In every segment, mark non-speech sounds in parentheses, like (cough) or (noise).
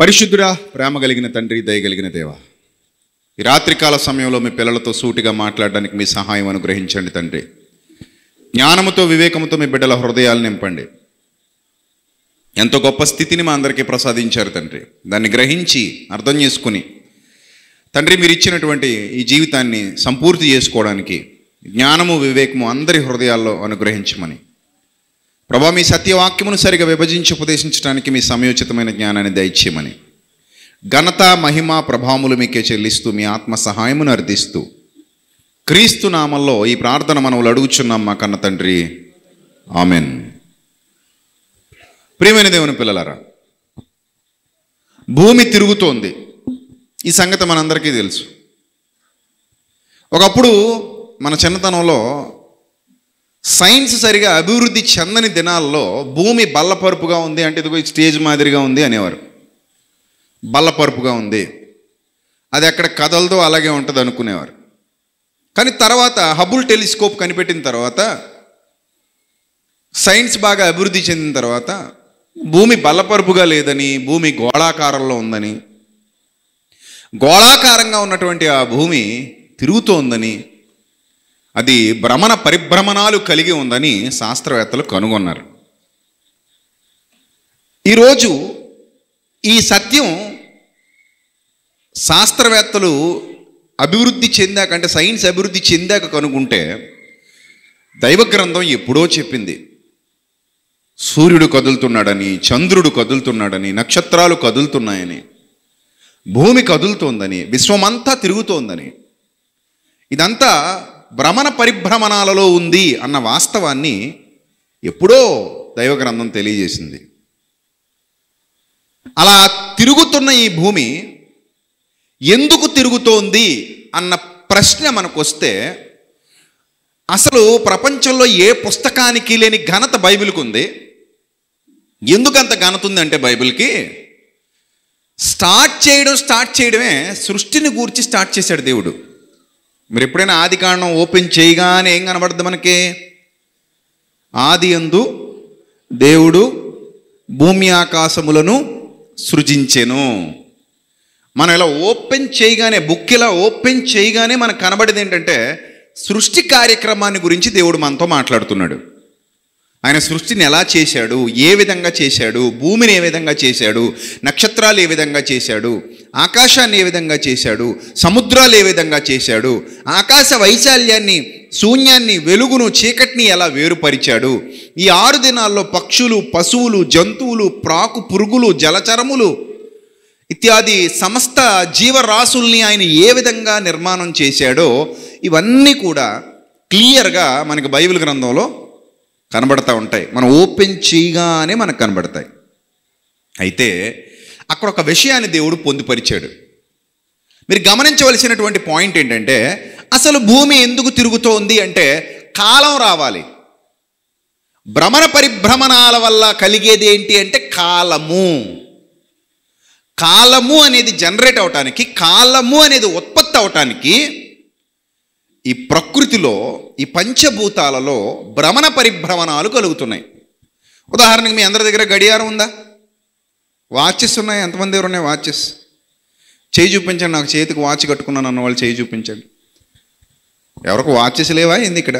పరిశుద్ధుడా ప్రేమ కలిగిన తండ్రి దయగలిగిన దేవ ఈ రాత్రికాల సమయంలో మీ పిల్లలతో సూటిగా మాట్లాడడానికి మీ సహాయం అనుగ్రహించండి తండ్రి జ్ఞానముతో వివేకముతో మీ బిడ్డల హృదయాలు నింపండి ఎంతో గొప్ప స్థితిని మా అందరికీ ప్రసాదించారు తండ్రి దాన్ని గ్రహించి అర్థం చేసుకుని తండ్రి మీరు ఇచ్చినటువంటి ఈ జీవితాన్ని సంపూర్తి చేసుకోవడానికి జ్ఞానము వివేకము అందరి హృదయాల్లో అనుగ్రహించమని ప్రభా మీ సత్యవాక్యమును సరిగా విభజించి ఉపదేశించడానికి మీ సమయోచితమైన జ్ఞానాన్ని దయచేయమని ఘనత మహిమ ప్రభావములు మీకే చెల్లిస్తూ మీ ఆత్మ సహాయమును అర్థిస్తూ క్రీస్తు నామంలో ఈ ప్రార్థన మనములు అడుగుచున్నాం మా కన్న తండ్రి ఆమెన్ ప్రియమైన దేవుని పిల్లలరా భూమి తిరుగుతోంది ఈ సంగతి మనందరికీ తెలుసు ఒకప్పుడు మన చిన్నతనంలో సైన్స్ సరిగా అభివృద్ధి చెందని దినాల్లో భూమి బల్లపరుపుగా ఉంది అంటే ఇదిగో స్టేజ్ మాదిరిగా ఉంది అనేవారు బల్లపరుపుగా ఉంది అది ఎక్కడ కథలతో అలాగే ఉంటుంది అనుకునేవారు కానీ తర్వాత హబుల్ టెలిస్కోప్ కనిపెట్టిన తర్వాత సైన్స్ బాగా అభివృద్ధి చెందిన తర్వాత భూమి బల్లపరుపుగా లేదని భూమి గోళాకారంలో ఉందని గోళాకారంగా ఉన్నటువంటి ఆ భూమి తిరుగుతోందని అది భ్రమణ పరిభ్రమణాలు కలిగి ఉందని శాస్త్రవేత్తలు కనుగొన్నారు ఈరోజు ఈ సత్యం శాస్త్రవేత్తలు అభివృద్ధి చెందాక అంటే సైన్స్ అభివృద్ధి చెందాక కనుక్కుంటే దైవ గ్రంథం ఎప్పుడో చెప్పింది సూర్యుడు కదులుతున్నాడని చంద్రుడు కదులుతున్నాడని నక్షత్రాలు కదులుతున్నాయని భూమి కదులుతోందని విశ్వమంతా తిరుగుతోందని ఇదంతా భ్రమణ పరిభ్రమణాలలో ఉంది అన్న వాస్తవాన్ని ఎప్పుడో దైవగ్రంథం తెలియజేసింది అలా తిరుగుతున్న ఈ భూమి ఎందుకు తిరుగుతోంది అన్న ప్రశ్న మనకు వస్తే అసలు ప్రపంచంలో ఏ పుస్తకానికి లేని ఘనత బైబిల్కి ఉంది ఎందుకంత ఘనత ఉంది అంటే బైబిల్కి స్టార్ట్ చేయడం స్టార్ట్ చేయడమే సృష్టిని గూర్చి స్టార్ట్ చేశాడు దేవుడు మీరు ఎప్పుడైనా ఆది కాండం ఓపెన్ చేయగానే ఏం కనబడద్దు మనకి ఆది ఎందు దేవుడు భూమి ఆకాశములను సృజించెను మనం ఇలా ఓపెన్ చేయగానే బుక్ ఇలా ఓపెన్ చేయగానే మనకు కనబడేది ఏంటంటే సృష్టి కార్యక్రమాన్ని గురించి దేవుడు మనతో మాట్లాడుతున్నాడు ఆయన సృష్టిని ఎలా చేశాడు ఏ విధంగా చేశాడు భూమిని ఏ విధంగా చేశాడు నక్షత్రాలు ఏ విధంగా చేశాడు ఆకాశాన్ని ఏ విధంగా చేశాడు సముద్రాలు ఏ విధంగా చేశాడు ఆకాశ వైశాల్యాన్ని శూన్యాన్ని వెలుగును చీకటిని ఎలా వేరుపరిచాడు ఈ ఆరు దినాల్లో పక్షులు పశువులు జంతువులు ప్రాకు పురుగులు జలచరములు ఇత్యాది సమస్త జీవరాశుల్ని ఆయన ఏ విధంగా నిర్మాణం చేశాడో ఇవన్నీ కూడా క్లియర్గా మనకి బైబిల్ గ్రంథంలో కనబడతా ఉంటాయి మనం ఓపెన్ చేయగానే మనకు కనబడతాయి అయితే అక్కడ ఒక విషయాన్ని దేవుడు పొందుపరిచాడు మీరు గమనించవలసినటువంటి పాయింట్ ఏంటంటే అసలు భూమి ఎందుకు తిరుగుతోంది అంటే కాలం రావాలి భ్రమణ పరిభ్రమణాల వల్ల కలిగేది ఏంటి అంటే కాలము కాలము అనేది జనరేట్ అవటానికి కాలము అనేది ఉత్పత్తి అవటానికి ఈ ప్రకృతిలో ఈ పంచభూతాలలో భ్రమణ పరిభ్రమణాలు కలుగుతున్నాయి ఉదాహరణకి మీ అందరి దగ్గర గడియారం ఉందా వాచెస్ ఉన్నాయి ఎంతమంది దగ్గర ఉన్నాయి వాచెస్ చేయి చూపించండి నాకు చేతికి వాచ్ కట్టుకున్నాను అన్న వాళ్ళు చేయి చూపించండి ఎవరికి వాచెస్ లేవా ఏంది ఇక్కడ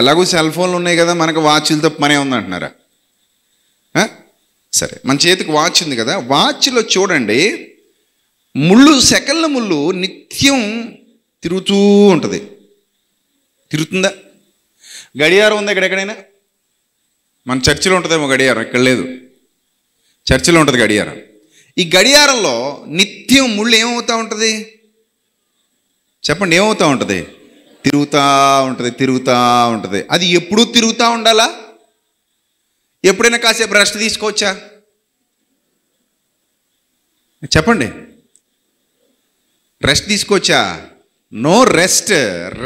ఎలాగో సెల్ ఫోన్లు ఉన్నాయి కదా మనకు వాచ్లతో పనే ఉందంటున్నారా సరే మన చేతికి వాచ్ ఉంది కదా వాచ్లో చూడండి ముళ్ళు సెకన్ల ముళ్ళు నిత్యం తిరుగుతూ ఉంటుంది తిరుగుతుందా గడియారం ఉందా ఇక్కడ ఎక్కడైనా మన చర్చిలో ఉంటుందేమో గడియారం ఇక్కడ లేదు చర్చిలో ఉంటుంది గడియారం ఈ గడియారంలో నిత్యం ముళ్ళు ఏమవుతూ ఉంటుంది చెప్పండి ఏమవుతూ ఉంటుంది తిరుగుతూ ఉంటుంది తిరుగుతూ ఉంటుంది అది ఎప్పుడూ తిరుగుతూ ఉండాలా ఎప్పుడైనా కాసేపు రెస్ట్ తీసుకోవచ్చా చెప్పండి రెస్ట్ తీసుకోవచ్చా నో రెస్ట్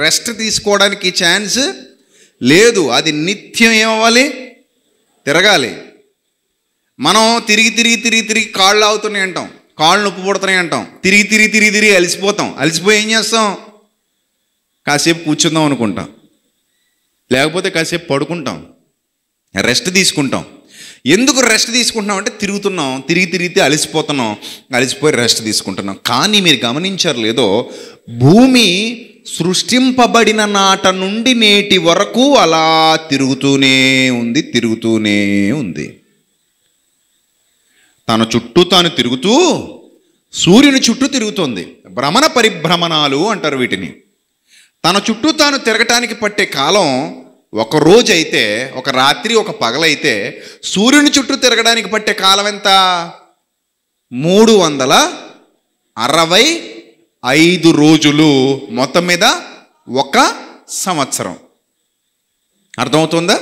రెస్ట్ తీసుకోవడానికి ఛాన్స్ లేదు అది నిత్యం ఏమవ్వాలి తిరగాలి మనం తిరిగి తిరిగి తిరిగి తిరిగి కాళ్ళు అవుతున్నాయి అంటాం కాళ్ళు నొప్పి పుడుతున్నాయి అంటాం తిరిగి తిరిగి తిరిగి తిరిగి అలసిపోతాం అలసిపోయి ఏం చేస్తాం కాసేపు కూర్చుందాం అనుకుంటాం లేకపోతే కాసేపు పడుకుంటాం రెస్ట్ తీసుకుంటాం ఎందుకు రెస్ట్ తీసుకుంటున్నాం అంటే తిరుగుతున్నాం తిరిగి తిరిగితే అలసిపోతున్నాం అలసిపోయి రెస్ట్ తీసుకుంటున్నాం కానీ మీరు గమనించారు లేదో భూమి సృష్టింపబడిన నాట నుండి నేటి వరకు అలా తిరుగుతూనే ఉంది తిరుగుతూనే ఉంది తన చుట్టూ తాను తిరుగుతూ సూర్యుని చుట్టూ తిరుగుతుంది భ్రమణ పరిభ్రమణాలు అంటారు వీటిని తన చుట్టూ తాను తిరగటానికి పట్టే కాలం ఒక రోజు అయితే ఒక రాత్రి ఒక పగలైతే సూర్యుని చుట్టూ తిరగడానికి పట్టే కాలం ఎంత మూడు వందల అరవై ఐదు రోజులు మొత్తం మీద ఒక సంవత్సరం అర్థమవుతుందా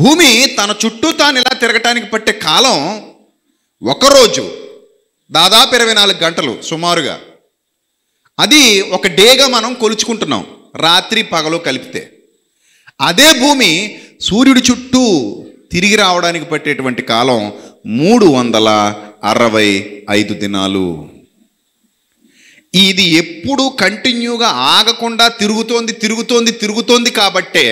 భూమి తన చుట్టూ తాను ఇలా తిరగటానికి పట్టే కాలం ఒకరోజు దాదాపు ఇరవై నాలుగు గంటలు సుమారుగా అది ఒక డేగా మనం కొలుచుకుంటున్నాం రాత్రి పగలు కలిపితే అదే భూమి సూర్యుడి చుట్టూ తిరిగి రావడానికి పట్టేటువంటి కాలం మూడు వందల అరవై ఐదు దినాలు ఇది ఎప్పుడు కంటిన్యూగా ఆగకుండా తిరుగుతోంది తిరుగుతోంది తిరుగుతోంది కాబట్టే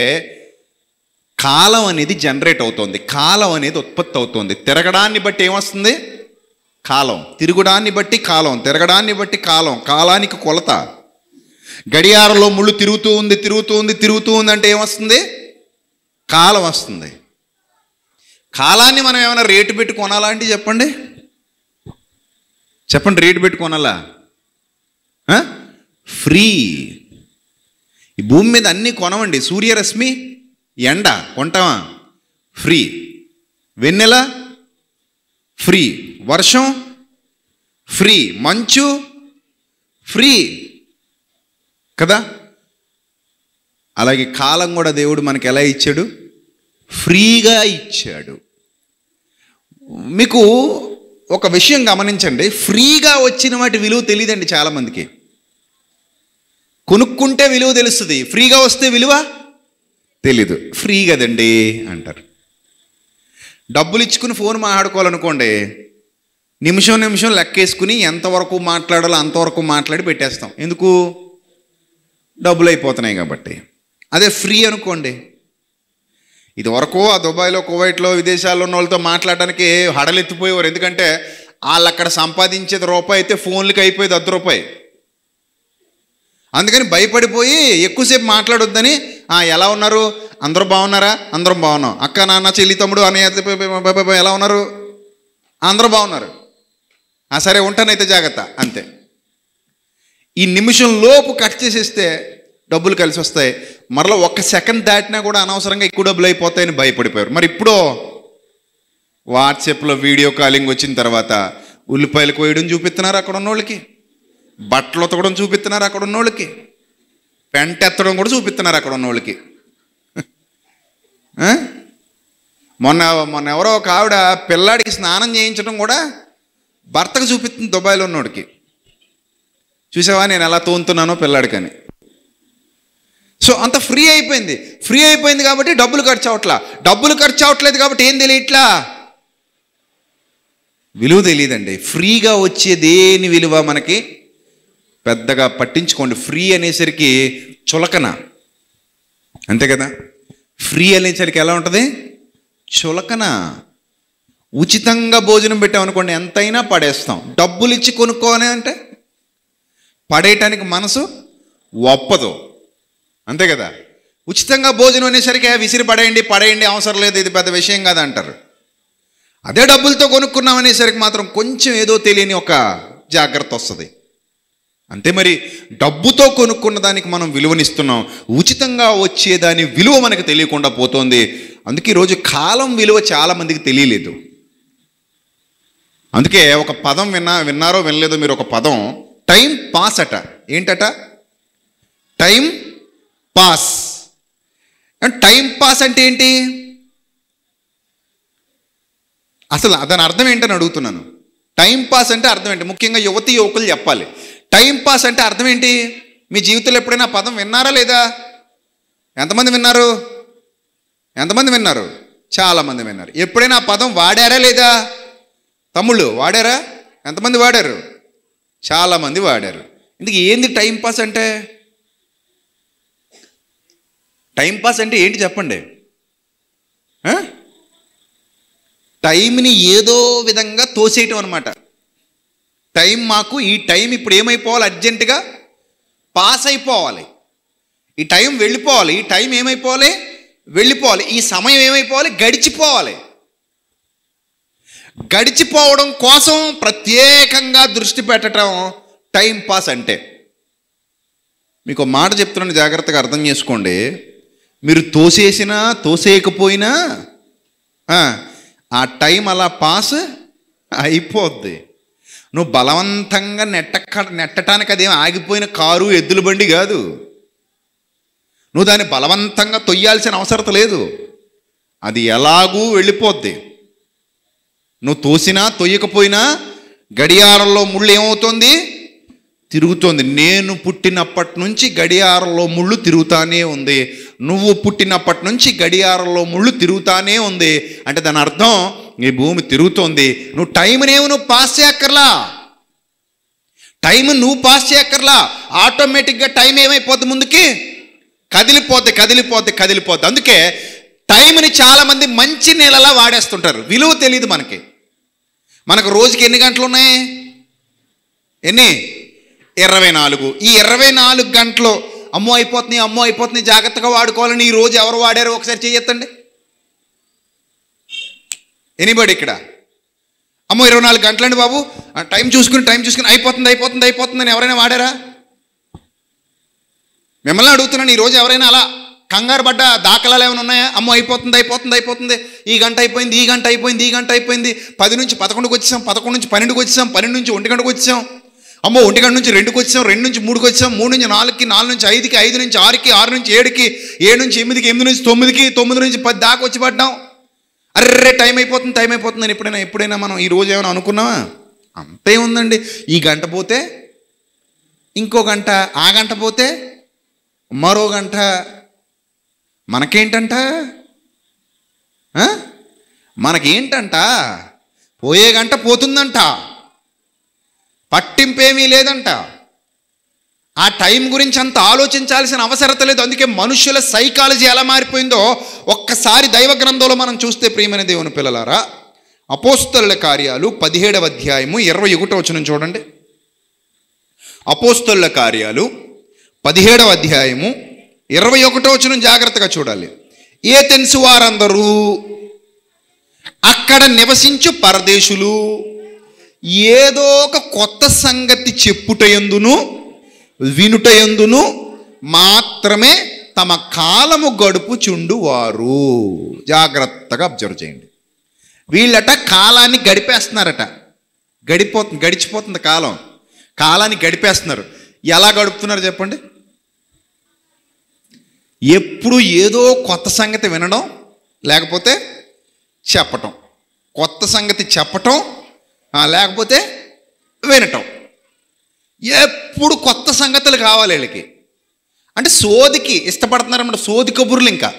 కాలం అనేది జనరేట్ అవుతోంది కాలం అనేది ఉత్పత్తి అవుతోంది తిరగడాన్ని బట్టి ఏమొస్తుంది కాలం తిరుగుడాన్ని బట్టి కాలం తిరగడాన్ని బట్టి కాలం కాలానికి కొలత గడియారలో ముళ్ళు తిరుగుతూ ఉంది తిరుగుతూ ఉంది తిరుగుతూ ఉంది అంటే ఏమొస్తుంది కాలం వస్తుంది కాలాన్ని మనం ఏమైనా రేటు పెట్టి కొనాలా అండి చెప్పండి చెప్పండి రేటు పెట్టి కొనాలా ఫ్రీ ఈ భూమి మీద అన్నీ కొనవండి సూర్యరశ్మి ఎండ కొంటామా ఫ్రీ వెన్నెల ఫ్రీ వర్షం ఫ్రీ మంచు ఫ్రీ కదా అలాగే కాలం కూడా దేవుడు మనకు ఎలా ఇచ్చాడు ఫ్రీగా ఇచ్చాడు మీకు ఒక విషయం గమనించండి ఫ్రీగా వచ్చిన వాటి విలువ తెలియదండి చాలామందికి కొనుక్కుంటే విలువ తెలుస్తుంది ఫ్రీగా వస్తే విలువ తెలీదు ఫ్రీ కదండి అంటారు డబ్బులు ఇచ్చుకుని ఫోన్ మాట్లాడుకోవాలనుకోండి నిమిషం నిమిషం లెక్కేసుకుని ఎంతవరకు మాట్లాడాలో అంతవరకు మాట్లాడి పెట్టేస్తాం ఎందుకు డబ్బులు అయిపోతున్నాయి కాబట్టి అదే ఫ్రీ అనుకోండి ఇది వరకు ఆ దుబాయ్లో కువైట్లో విదేశాల్లో ఉన్న వాళ్ళతో మాట్లాడడానికి హడలెత్తిపోయేవారు ఎందుకంటే వాళ్ళు అక్కడ సంపాదించేది రూపాయి అయితే ఫోన్లకి అయిపోయేది అర్ధ రూపాయి అందుకని భయపడిపోయి ఎక్కువసేపు మాట్లాడొద్దని ఎలా ఉన్నారు అందరూ బాగున్నారా అందరం బాగున్నాం అక్క నాన్న చెల్లి తమ్ముడు అన్నయ్య ఎలా ఉన్నారు అందరూ బాగున్నారు ఆ సరే ఉంటానైతే జాగ్రత్త అంతే ఈ నిమిషం లోపు కట్ చేసేస్తే డబ్బులు కలిసి వస్తాయి మరలా ఒక్క సెకండ్ దాటినా కూడా అనవసరంగా ఎక్కువ డబ్బులు అయిపోతాయని భయపడిపోయారు మరి ఇప్పుడో వాట్సాప్లో వీడియో కాలింగ్ వచ్చిన తర్వాత ఉల్లిపాయలు కోయడం చూపిస్తున్నారు అక్కడ ఉన్న వాళ్ళకి బట్టలు ఉతకడం చూపిస్తున్నారు అక్కడ ఉన్నోళ్ళకి పెంట ఎత్తడం కూడా చూపిస్తున్నారు అక్కడ ఉన్నోళ్ళకి (laughs) మొన్న మొన్న ఎవరో ఒక ఆవిడ పిల్లాడికి స్నానం చేయించడం కూడా భర్తకు చూపిస్తుంది దుబాయ్లో ఉన్నోడికి చూసావా నేను ఎలా తోముతున్నానో పిల్లాడికని సో అంత ఫ్రీ అయిపోయింది ఫ్రీ అయిపోయింది కాబట్టి డబ్బులు ఖర్చు అవట్లా డబ్బులు ఖర్చు అవట్లేదు కాబట్టి ఏం తెలియట్లా విలువ తెలియదండి ఫ్రీగా వచ్చే దేని విలువ మనకి పెద్దగా పట్టించుకోండి ఫ్రీ అనేసరికి చులకన అంతే కదా ఫ్రీ అనేసరికి ఎలా ఉంటుంది చులకన ఉచితంగా భోజనం పెట్టామనుకోండి ఎంతైనా పడేస్తాం డబ్బులు ఇచ్చి కొనుక్కోవాలి అంటే పడేయటానికి మనసు ఒప్పదు అంతే కదా ఉచితంగా భోజనం అనేసరికి విసిరి పడేయండి పడేయండి అవసరం లేదు ఇది పెద్ద విషయం అంటారు అదే డబ్బులతో కొనుక్కున్నాం అనేసరికి మాత్రం కొంచెం ఏదో తెలియని ఒక జాగ్రత్త వస్తుంది అంతే మరి డబ్బుతో కొనుక్కున్న దానికి మనం విలువనిస్తున్నాం ఉచితంగా వచ్చేదాని విలువ మనకు తెలియకుండా పోతుంది అందుకే ఈరోజు కాలం విలువ చాలామందికి తెలియలేదు అందుకే ఒక పదం విన్నా విన్నారో వినలేదో మీరు ఒక పదం టైం పాస్ అట ఏంటట time pass and time pass అంటే ఏంటి అసలు దాని అర్థం ఏంటని అడుగుతున్నాను టైం పాస్ అంటే అర్థం ఏంటి ముఖ్యంగా యువతి యువకులు చెప్పాలి టైంపాస్ అంటే అర్థం ఏంటి మీ జీవితంలో ఎప్పుడైనా పదం విన్నారా లేదా ఎంతమంది విన్నారు ఎంతమంది విన్నారు చాలామంది విన్నారు ఎప్పుడైనా పదం వాడారా లేదా తమ్ముళ్ళు వాడారా ఎంతమంది వాడారు చాలామంది వాడారు ఇందుకు ఏంది టైంపాస్ అంటే టైంపాస్ అంటే ఏంటి చెప్పండి టైంని ఏదో విధంగా తోసేయటం అనమాట టైం మాకు ఈ టైం ఇప్పుడు ఏమైపోవాలి అర్జెంటుగా పాస్ అయిపోవాలి ఈ టైం వెళ్ళిపోవాలి ఈ టైం ఏమైపోవాలి వెళ్ళిపోవాలి ఈ సమయం ఏమైపోవాలి గడిచిపోవాలి గడిచిపోవడం కోసం ప్రత్యేకంగా దృష్టి పెట్టడం టైం పాస్ అంటే మీకు మాట చెప్తున్నాను జాగ్రత్తగా అర్థం చేసుకోండి మీరు తోసేసినా తోసేయకపోయినా ఆ టైం అలా పాస్ అయిపోద్ది నువ్వు బలవంతంగా నెట్ట నెట్టడానికి అదేం ఆగిపోయిన కారు ఎద్దుల బండి కాదు నువ్వు దాన్ని బలవంతంగా తొయ్యాల్సిన అవసరత లేదు అది ఎలాగూ వెళ్ళిపోద్ది నువ్వు తోసినా తొయ్యకపోయినా గడియారంలో ముళ్ళు ఏమవుతుంది తిరుగుతోంది నేను పుట్టినప్పటి నుంచి గడియారంలో ముళ్ళు తిరుగుతానే ఉంది నువ్వు పుట్టినప్పటి నుంచి గడియారంలో ముళ్ళు తిరుగుతానే ఉంది అంటే దాని అర్థం నీ భూమి తిరుగుతోంది నువ్వు టైంనేమి నువ్వు పాస్ చేయక్కర్లా టైం నువ్వు పాస్ చేయక్కర్లా ఆటోమేటిక్గా టైం ఏమైపోద్ది ముందుకి కదిలిపోద్ది కదిలిపోద్ది కదిలిపోద్ది అందుకే టైంని చాలామంది మంచి నెలలా వాడేస్తుంటారు విలువ తెలియదు మనకి మనకు రోజుకి ఎన్ని గంటలు ఉన్నాయి ఎన్ని ఇరవై నాలుగు ఈ ఇరవై నాలుగు గంటలు అమ్మో అయిపోతున్నాయి అమ్మో అయిపోతున్నాయి జాగ్రత్తగా వాడుకోవాలని ఈ రోజు ఎవరు వాడారు ఒకసారి చేయొత్తండి ఎనీబడి ఇక్కడ అమ్మో ఇరవై నాలుగు గంటలండి బాబు టైం చూసుకుని టైం చూసుకుని అయిపోతుంది అయిపోతుంది అయిపోతుందని ఎవరైనా వాడారా మిమ్మల్ని అడుగుతున్నాను ఈరోజు ఎవరైనా అలా కంగారు పడ్డ దాఖలాలు ఏమైనా ఉన్నాయా అమ్మో అయిపోతుంది అయిపోతుంది అయిపోతుంది ఈ గంట అయిపోయింది ఈ గంట అయిపోయింది ఈ గంట అయిపోయింది పది నుంచి పదకొండుకి వచ్చాం పదకొండు నుంచి పన్నెండుకి వచ్చాం పన్నెండు నుంచి ఒంటి గంటకు వచ్చాం అమ్మో ఒంటి గంట నుంచి రెండుకి వచ్చాం రెండు నుంచి మూడుకి వచ్చాం మూడు నుంచి నాలుగుకి నాలుగు నుంచి ఐదుకి ఐదు నుంచి ఆరుకి ఆరు నుంచి ఏడుకి ఏడు నుంచి ఎనిమిదికి ఎనిమిది నుంచి తొమ్మిదికి తొమ్మిది నుంచి పది దాకా వచ్చి పడ్డాం అర్రే టైం అయిపోతుంది టైం అయిపోతుందని ఎప్పుడైనా ఎప్పుడైనా మనం ఈ రోజు ఏమైనా అనుకున్నామా అంతే ఉందండి ఈ గంట పోతే ఇంకో గంట ఆ గంట పోతే మరో గంట మనకేంటంట మనకేంటంట పోయే గంట పోతుందంట పట్టింపేమీ లేదంట ఆ టైం గురించి అంత ఆలోచించాల్సిన అవసరత లేదు అందుకే మనుషుల సైకాలజీ ఎలా మారిపోయిందో ఒక్కసారి దైవ గ్రంథంలో మనం చూస్తే ప్రియమైన దేవుని పిల్లలారా అపోస్తల కార్యాలు పదిహేడవ అధ్యాయము ఇరవై ఒకటో వచ్చిన చూడండి అపోస్తల కార్యాలు పదిహేడవ అధ్యాయము ఇరవై ఒకటో వచ్చిన జాగ్రత్తగా చూడాలి ఏ తెలుసు వారందరూ అక్కడ నివసించు పరదేశులు ఏదో ఒక కొత్త సంగతి చెప్పుటయందును వినుటయందును మాత్రమే తమ కాలము వారు జాగ్రత్తగా అబ్జర్వ్ చేయండి వీళ్ళట కాలాన్ని గడిపేస్తున్నారట గడిపోతుంది గడిచిపోతుంది కాలం కాలాన్ని గడిపేస్తున్నారు ఎలా గడుపుతున్నారు చెప్పండి ఎప్పుడు ఏదో కొత్త సంగతి వినడం లేకపోతే చెప్పటం కొత్త సంగతి చెప్పటం లేకపోతే వినటం ఎప్పుడు కొత్త సంగతులు కావాలి వీళ్ళకి అంటే సోదికి ఇష్టపడుతున్నారన్నమాట సోది కబుర్లు ఇంకా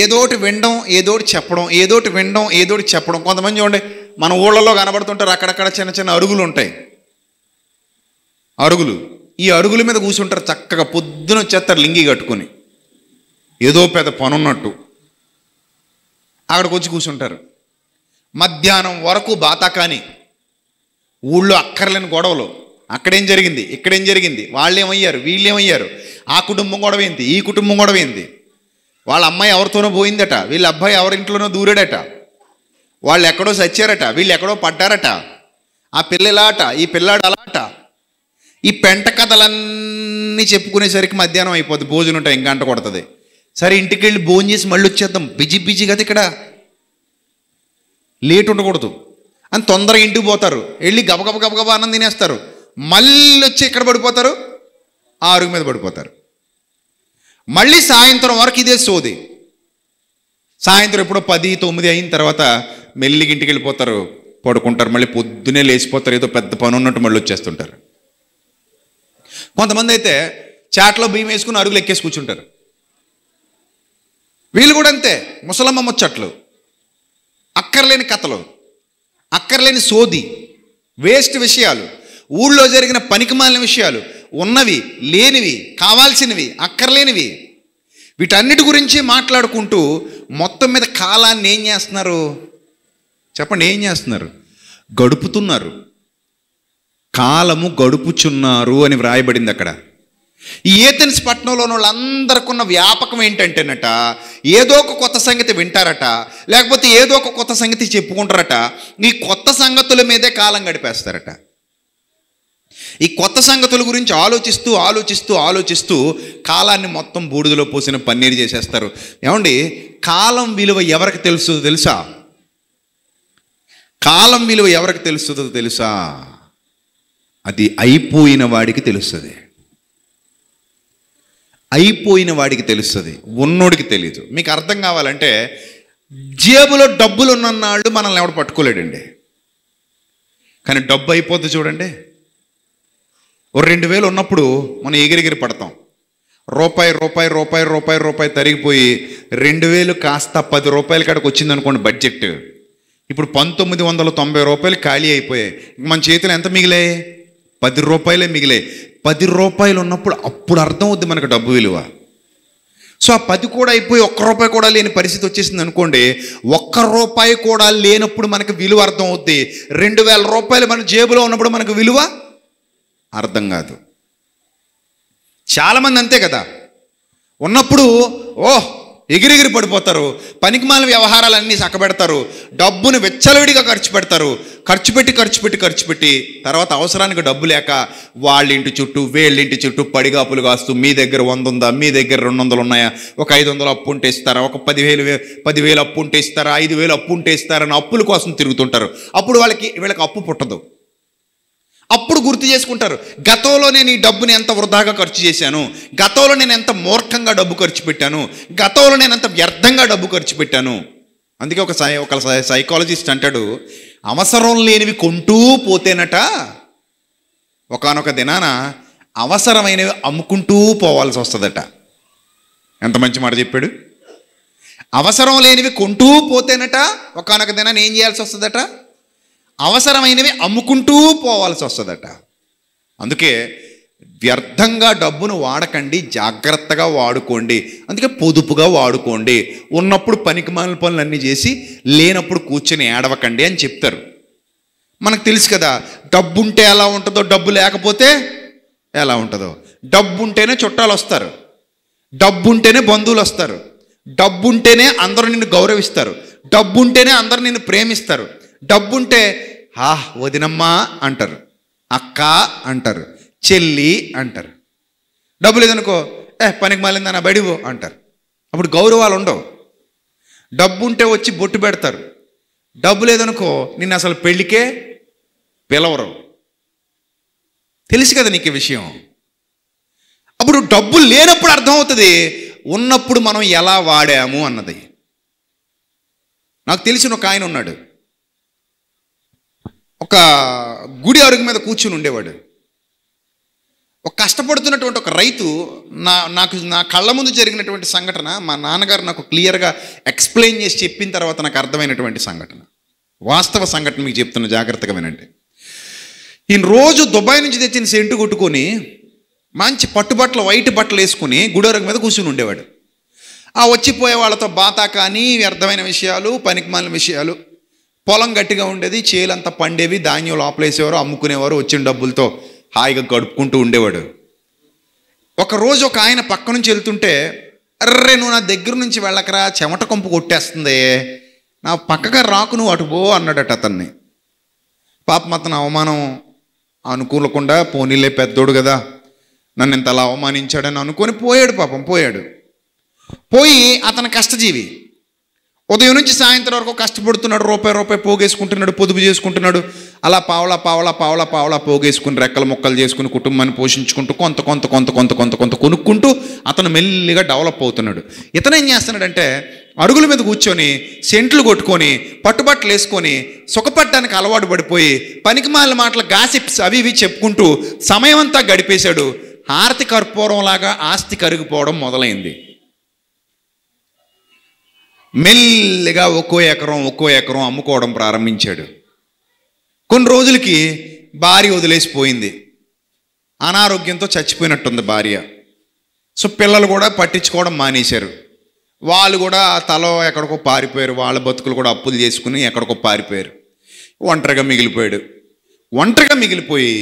ఏదోటి వినడం ఏదోటి చెప్పడం ఏదోటి వినడం ఏదోటి చెప్పడం కొంతమంది చూడండి మన ఊళ్ళలో కనబడుతుంటారు అక్కడక్కడ చిన్న చిన్న అరుగులు ఉంటాయి అరుగులు ఈ అరుగుల మీద కూర్చుంటారు చక్కగా పొద్దున వచ్చేస్తారు లింగి కట్టుకొని ఏదో పెద్ద పని ఉన్నట్టు అక్కడికి వచ్చి కూర్చుంటారు మధ్యాహ్నం వరకు బాతా కానీ ఊళ్ళో అక్కర్లేని గొడవలు అక్కడేం జరిగింది ఇక్కడేం జరిగింది వాళ్ళేమయ్యారు వీళ్ళేమయ్యారు ఆ కుటుంబం గొడవైంది ఈ కుటుంబం గొడవైంది వాళ్ళ అమ్మాయి ఎవరితోనో పోయిందట వీళ్ళ అబ్బాయి ఎవరింట్లోనో దూరాడట వాళ్ళు ఎక్కడో చచ్చారట వీళ్ళు ఎక్కడో పడ్డారట ఆ పిల్లలాట ఈ పిల్లాడు అలాట ఈ పెంట కథలన్నీ చెప్పుకునేసరికి మధ్యాహ్నం అయిపోద్ది భోజనం టైం గంట కొడుతుంది సరే ఇంటికి వెళ్ళి భోజనం చేసి మళ్ళీ వచ్చేద్దాం బిజీ బిజీ కదా ఇక్కడ లేట్ ఉండకూడదు అని తొందరగా ఇంటికి పోతారు వెళ్ళి గబగబ గబగబ అన్నం తినేస్తారు మళ్ళీ వచ్చి ఎక్కడ పడిపోతారు ఆ అరుగు మీద పడిపోతారు మళ్ళీ సాయంత్రం వరకు ఇదే సోది సాయంత్రం ఎప్పుడో పది తొమ్మిది అయిన తర్వాత మెల్లిగి ఇంటికి వెళ్ళిపోతారు పడుకుంటారు మళ్ళీ పొద్దునే లేచిపోతారు ఏదో పెద్ద పని ఉన్నట్టు మళ్ళీ వచ్చేస్తుంటారు కొంతమంది అయితే చాట్లో బియ్యం వేసుకుని అరుగులు ఎక్కేసి కూర్చుంటారు వీళ్ళు కూడా అంతే ముసలమ్మ ముచ్చట్లు అక్కర్లేని కథలు అక్కర్లేని సోది వేస్ట్ విషయాలు ఊళ్ళో జరిగిన పనికిమాలిన విషయాలు ఉన్నవి లేనివి కావాల్సినవి అక్కర్లేనివి వీటన్నిటి గురించి మాట్లాడుకుంటూ మొత్తం మీద కాలాన్ని ఏం చేస్తున్నారు చెప్పండి ఏం చేస్తున్నారు గడుపుతున్నారు కాలము గడుపుచున్నారు అని వ్రాయబడింది అక్కడ ఈ ఏథెన్స్ పట్టణంలోని వాళ్ళందరికీ వ్యాపకం ఏంటంటేనట ఏదో ఒక కొత్త సంగతి వింటారట లేకపోతే ఏదో ఒక కొత్త సంగతి చెప్పుకుంటారట ఈ కొత్త సంగతుల మీదే కాలం గడిపేస్తారట ఈ కొత్త సంగతుల గురించి ఆలోచిస్తూ ఆలోచిస్తూ ఆలోచిస్తూ కాలాన్ని మొత్తం బూడిదలో పోసిన పన్నీరు చేసేస్తారు ఏమండి కాలం విలువ ఎవరికి తెలుసు తెలుసా కాలం విలువ ఎవరికి తెలుస్తుందో తెలుసా అది అయిపోయిన వాడికి తెలుస్తుంది అయిపోయిన వాడికి తెలుస్తుంది ఉన్నోడికి తెలియదు మీకు అర్థం కావాలంటే జేబులో డబ్బులు ఉన్నన్నాళ్ళు మనల్ని ఎవడు పట్టుకోలేడండి కానీ డబ్బు అయిపోద్ది చూడండి ఓ రెండు వేలు ఉన్నప్పుడు మనం ఎగిరిగిరి పడతాం రూపాయి రూపాయి రూపాయి రూపాయి రూపాయి తరిగిపోయి రెండు వేలు కాస్త పది రూపాయల కాడికి వచ్చిందనుకోండి బడ్జెట్ ఇప్పుడు పంతొమ్మిది వందల తొంభై రూపాయలు ఖాళీ అయిపోయాయి మన చేతిలో ఎంత మిగిలాయి పది రూపాయలే మిగిలే పది రూపాయలు ఉన్నప్పుడు అప్పుడు అర్థం అవుద్ది మనకు డబ్బు విలువ సో ఆ పది కూడా అయిపోయి ఒక్క రూపాయి కూడా లేని పరిస్థితి వచ్చేసింది అనుకోండి ఒక్క రూపాయి కూడా లేనప్పుడు మనకు విలువ అర్థం అవుద్ది రెండు వేల రూపాయలు మన జేబులో ఉన్నప్పుడు మనకు విలువ అర్థం కాదు చాలామంది అంతే కదా ఉన్నప్పుడు ఓహ్ ఎగిరెగిరి పడిపోతారు పనికిమాల వ్యవహారాలన్నీ చక్కబెడతారు డబ్బును వెచ్చలవిడిగా ఖర్చు పెడతారు ఖర్చు పెట్టి ఖర్చు పెట్టి ఖర్చు పెట్టి తర్వాత అవసరానికి డబ్బు లేక వాళ్ళింటి చుట్టూ వేళ్ళింటి చుట్టూ పడిగాపులు కాస్తూ మీ దగ్గర వంద ఉందా మీ దగ్గర రెండు వందలు ఉన్నాయా ఒక ఐదు వందలు అప్పు ఉంటే ఇస్తారా ఒక పదివేలు పదివేలు అప్పు ఉంటే ఇస్తారా ఐదు వేలు అప్పు ఉంటే ఇస్తారని అప్పుల కోసం తిరుగుతుంటారు అప్పుడు వాళ్ళకి వీళ్ళకి అప్పు పుట్టదు అప్పుడు గుర్తు చేసుకుంటారు గతంలో నేను ఈ డబ్బుని ఎంత వృధాగా ఖర్చు చేశాను గతంలో నేను ఎంత మూర్ఖంగా డబ్బు ఖర్చు పెట్టాను గతంలో నేను ఎంత వ్యర్థంగా డబ్బు ఖర్చు పెట్టాను అందుకే ఒక సై ఒక సైకాలజిస్ట్ అంటాడు అవసరం లేనివి కొంటూ పోతేనట ఒకనొక దినాన అవసరమైనవి అమ్ముకుంటూ పోవాల్సి వస్తుందట ఎంత మంచి మాట చెప్పాడు అవసరం లేనివి కొంటూ పోతేనట ఒకనొక దినాన్ని ఏం చేయాల్సి వస్తుందట అవసరమైనవి అమ్ముకుంటూ పోవాల్సి వస్తుందట అందుకే వ్యర్థంగా డబ్బును వాడకండి జాగ్రత్తగా వాడుకోండి అందుకే పొదుపుగా వాడుకోండి ఉన్నప్పుడు పనికి మాలిన పనులు అన్నీ చేసి లేనప్పుడు కూర్చొని ఏడవకండి అని చెప్తారు మనకు తెలుసు కదా డబ్బు ఉంటే ఎలా ఉంటుందో డబ్బు లేకపోతే ఎలా ఉంటుందో డబ్బు ఉంటేనే చుట్టాలు వస్తారు డబ్బు ఉంటేనే బంధువులు వస్తారు డబ్బు ఉంటేనే అందరూ నిన్ను గౌరవిస్తారు డబ్బు ఉంటేనే అందరూ నిన్ను ప్రేమిస్తారు డబ్బు ఉంటే హాహ్ వదినమ్మా అంటారు అక్క అంటారు చెల్లి అంటారు డబ్బు లేదనుకో ఏ పనికి నా బడివో అంటారు అప్పుడు గౌరవాలు ఉండవు డబ్బు ఉంటే వచ్చి బొట్టు పెడతారు డబ్బు లేదనుకో నిన్ను అసలు పెళ్ళికే పిలవరు తెలుసు కదా నీకు విషయం అప్పుడు డబ్బు లేనప్పుడు అర్థమవుతుంది ఉన్నప్పుడు మనం ఎలా వాడాము అన్నది నాకు తెలిసిన ఒక ఆయన ఉన్నాడు ఒక గుడి అరుగు మీద కూర్చుని ఉండేవాడు ఒక కష్టపడుతున్నటువంటి ఒక రైతు నా నాకు నా కళ్ళ ముందు జరిగినటువంటి సంఘటన మా నాన్నగారు నాకు క్లియర్గా ఎక్స్ప్లెయిన్ చేసి చెప్పిన తర్వాత నాకు అర్థమైనటువంటి సంఘటన వాస్తవ సంఘటన మీకు చెప్తున్న జాగ్రత్తగా వినండి ఈయన రోజు దుబాయ్ నుంచి తెచ్చిన సెంటు కొట్టుకొని మంచి పట్టుబట్టలు వైట్ బట్టలు వేసుకుని గుడోరకు మీద కూర్చుని ఉండేవాడు ఆ వచ్చిపోయే వాళ్ళతో బాతా కానీ వ్యర్థమైన విషయాలు పనికిమాలిన విషయాలు పొలం గట్టిగా ఉండేది చేలంతా పండేవి ధాన్యం లోపలేసేవారు అమ్ముకునేవారు వచ్చిన డబ్బులతో హాయిగా గడుపుకుంటూ ఉండేవాడు ఒకరోజు ఒక ఆయన పక్క నుంచి వెళ్తుంటే అర్రే నువ్వు నా దగ్గర నుంచి వెళ్ళకరా చెమట కొంపు కొట్టేస్తుంది నా పక్కగా రాకు నువ్వు అటు పో అన్నాడట అతన్ని పాపం అతను అవమానం అనుకూలకుండా పోనీలే పెద్దోడు కదా నన్ను ఇంత అలా అవమానించాడని అనుకొని పోయాడు పాపం పోయాడు పోయి అతను కష్టజీవి ఉదయం నుంచి సాయంత్రం వరకు కష్టపడుతున్నాడు రూపాయి రూపాయి పోగేసుకుంటున్నాడు పొదుపు చేసుకుంటున్నాడు అలా పావలా పావలా పావలా పావలా పోగేసుకుని రెక్కల మొక్కలు చేసుకుని కుటుంబాన్ని పోషించుకుంటూ కొంత కొంత కొంత కొంత కొంత కొంత కొనుక్కుంటూ అతను మెల్లిగా డెవలప్ అవుతున్నాడు ఇతను ఏం చేస్తున్నాడంటే అడుగుల మీద కూర్చొని సెంట్లు కొట్టుకొని పట్టుబట్టలు వేసుకొని సుఖపట్టడానికి అలవాటు పడిపోయి పనికిమాల మాటలు గాసిప్స్ అవి ఇవి చెప్పుకుంటూ సమయం అంతా గడిపేశాడు ఆర్తి కర్పూరంలాగా ఆస్తి కరిగిపోవడం మొదలైంది మెల్లిగా ఒక్కో ఎకరం ఒక్కో ఎకరం అమ్ముకోవడం ప్రారంభించాడు కొన్ని రోజులకి భార్య వదిలేసిపోయింది అనారోగ్యంతో చచ్చిపోయినట్టుంది భార్య సో పిల్లలు కూడా పట్టించుకోవడం మానేశారు వాళ్ళు కూడా తల ఎక్కడికో పారిపోయారు వాళ్ళ బతుకులు కూడా అప్పులు చేసుకుని ఎక్కడికో పారిపోయారు ఒంటరిగా మిగిలిపోయాడు ఒంటరిగా మిగిలిపోయి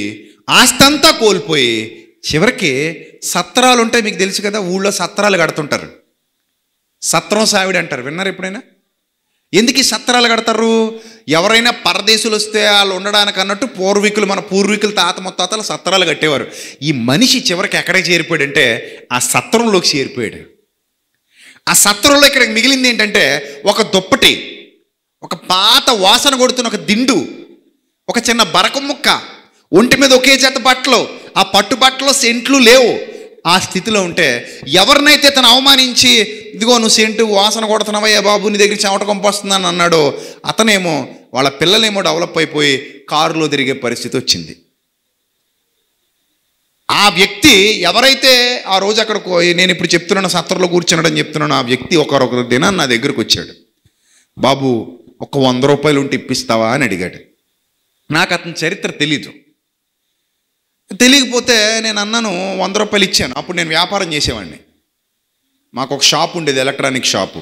ఆస్తంతా కోల్పోయి చివరికి సత్రాలు ఉంటాయి మీకు తెలుసు కదా ఊళ్ళో సత్రాలు కడుతుంటారు సత్రం సావిడి అంటారు విన్నారు ఎప్పుడైనా ఎందుకు ఈ సత్రాలు కడతారు ఎవరైనా పరదేశులు వస్తే వాళ్ళు ఉండడానికి అన్నట్టు పూర్వీకులు మన పూర్వీకులు తాత ముత్తాతలు సత్రాలు కట్టేవారు ఈ మనిషి చివరికి ఎక్కడికి అంటే ఆ సత్రంలోకి చేరిపోయాడు ఆ సత్రంలో ఇక్కడ మిగిలింది ఏంటంటే ఒక దుప్పటి ఒక పాత వాసన కొడుతున్న ఒక దిండు ఒక చిన్న బరక ముక్క ఒంటి మీద ఒకే చేత బట్టలు ఆ పట్టు బట్టలు సెంట్లు లేవు ఆ స్థితిలో ఉంటే ఎవరినైతే తను అవమానించి ఇదిగో నువ్వు సేంటు వాసన కొడుతున్నావయ్యా బాబు నీ దగ్గర చెమట కొంపొస్తుందని అన్నాడో అతనేమో వాళ్ళ పిల్లలేమో డెవలప్ అయిపోయి కారులో తిరిగే పరిస్థితి వచ్చింది ఆ వ్యక్తి ఎవరైతే ఆ రోజు అక్కడ నేను ఇప్పుడు చెప్తున్నాను సత్రంలో కూర్చున్నాడని చెప్తున్నాను ఆ వ్యక్తి ఒకరొకరు దిన నా దగ్గరకు వచ్చాడు బాబు ఒక వంద రూపాయలు ఉంటే ఇప్పిస్తావా అని అడిగాడు నాకు అతని చరిత్ర తెలీదు తెలియకపోతే నేను అన్నాను వంద రూపాయలు ఇచ్చాను అప్పుడు నేను వ్యాపారం చేసేవాడిని మాకు ఒక షాప్ ఉండేది ఎలక్ట్రానిక్ షాపు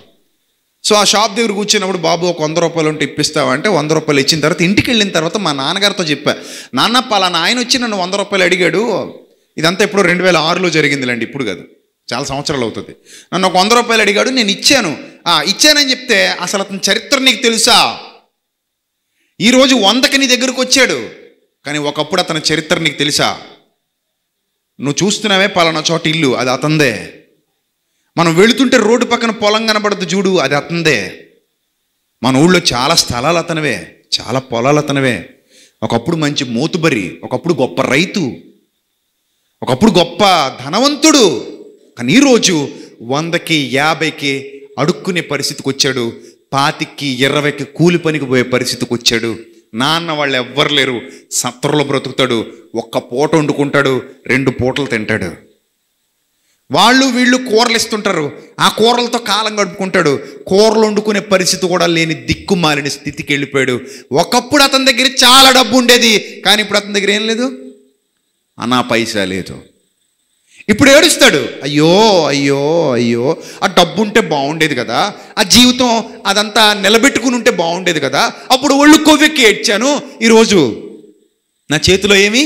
సో ఆ షాప్ దగ్గర కూర్చున్నప్పుడు బాబు ఒక వంద రూపాయలు ఉంటే ఇప్పిస్తావంటే వంద రూపాయలు ఇచ్చిన తర్వాత ఇంటికి వెళ్ళిన తర్వాత మా నాన్నగారితో చెప్పా నాన్న పలానా ఆయన వచ్చి నన్ను వంద రూపాయలు అడిగాడు ఇదంతా ఇప్పుడు రెండు వేల ఆరులో జరిగిందిలేండి ఇప్పుడు కాదు చాలా సంవత్సరాలు అవుతుంది నన్ను ఒక వంద రూపాయలు అడిగాడు నేను ఇచ్చాను ఇచ్చానని చెప్తే అసలు అతని చరిత్ర నీకు తెలుసా ఈరోజు వందకి నీ దగ్గరకు వచ్చాడు కానీ ఒకప్పుడు అతని చరిత్ర నీకు తెలుసా నువ్వు చూస్తున్నావే పలానా చోట ఇల్లు అది అతందే మనం వెళుతుంటే రోడ్డు పక్కన పొలం కనబడదు చూడు అది అతందే మన ఊళ్ళో చాలా స్థలాలు అతనివే చాలా పొలాలు అతనివే ఒకప్పుడు మంచి మోతుబరి ఒకప్పుడు గొప్ప రైతు ఒకప్పుడు గొప్ప ధనవంతుడు కానీ ఈరోజు వందకి యాభైకి అడుక్కునే పరిస్థితికి వచ్చాడు పాతికి ఇరవైకి కూలి పనికి పోయే పరిస్థితికి వచ్చాడు నాన్న వాళ్ళు ఎవ్వరు లేరు సత్రలో బ్రతుకుతాడు ఒక్క పూట వండుకుంటాడు రెండు పూటలు తింటాడు వాళ్ళు వీళ్ళు కూరలు ఇస్తుంటారు ఆ కూరలతో కాలం గడుపుకుంటాడు కూరలు వండుకునే పరిస్థితి కూడా లేని దిక్కు దిక్కుమాలిన స్థితికి వెళ్ళిపోయాడు ఒకప్పుడు అతని దగ్గర చాలా డబ్బు ఉండేది కానీ ఇప్పుడు అతని దగ్గర ఏం లేదు అనా పైసా లేదు ఇప్పుడు ఏడుస్తాడు అయ్యో అయ్యో అయ్యో ఆ డబ్బు ఉంటే బాగుండేది కదా ఆ జీవితం అదంతా నిలబెట్టుకుని ఉంటే బాగుండేది కదా అప్పుడు ఒళ్ళు కొవ్వెక్కి ఏడ్చాను ఈరోజు నా చేతిలో ఏమీ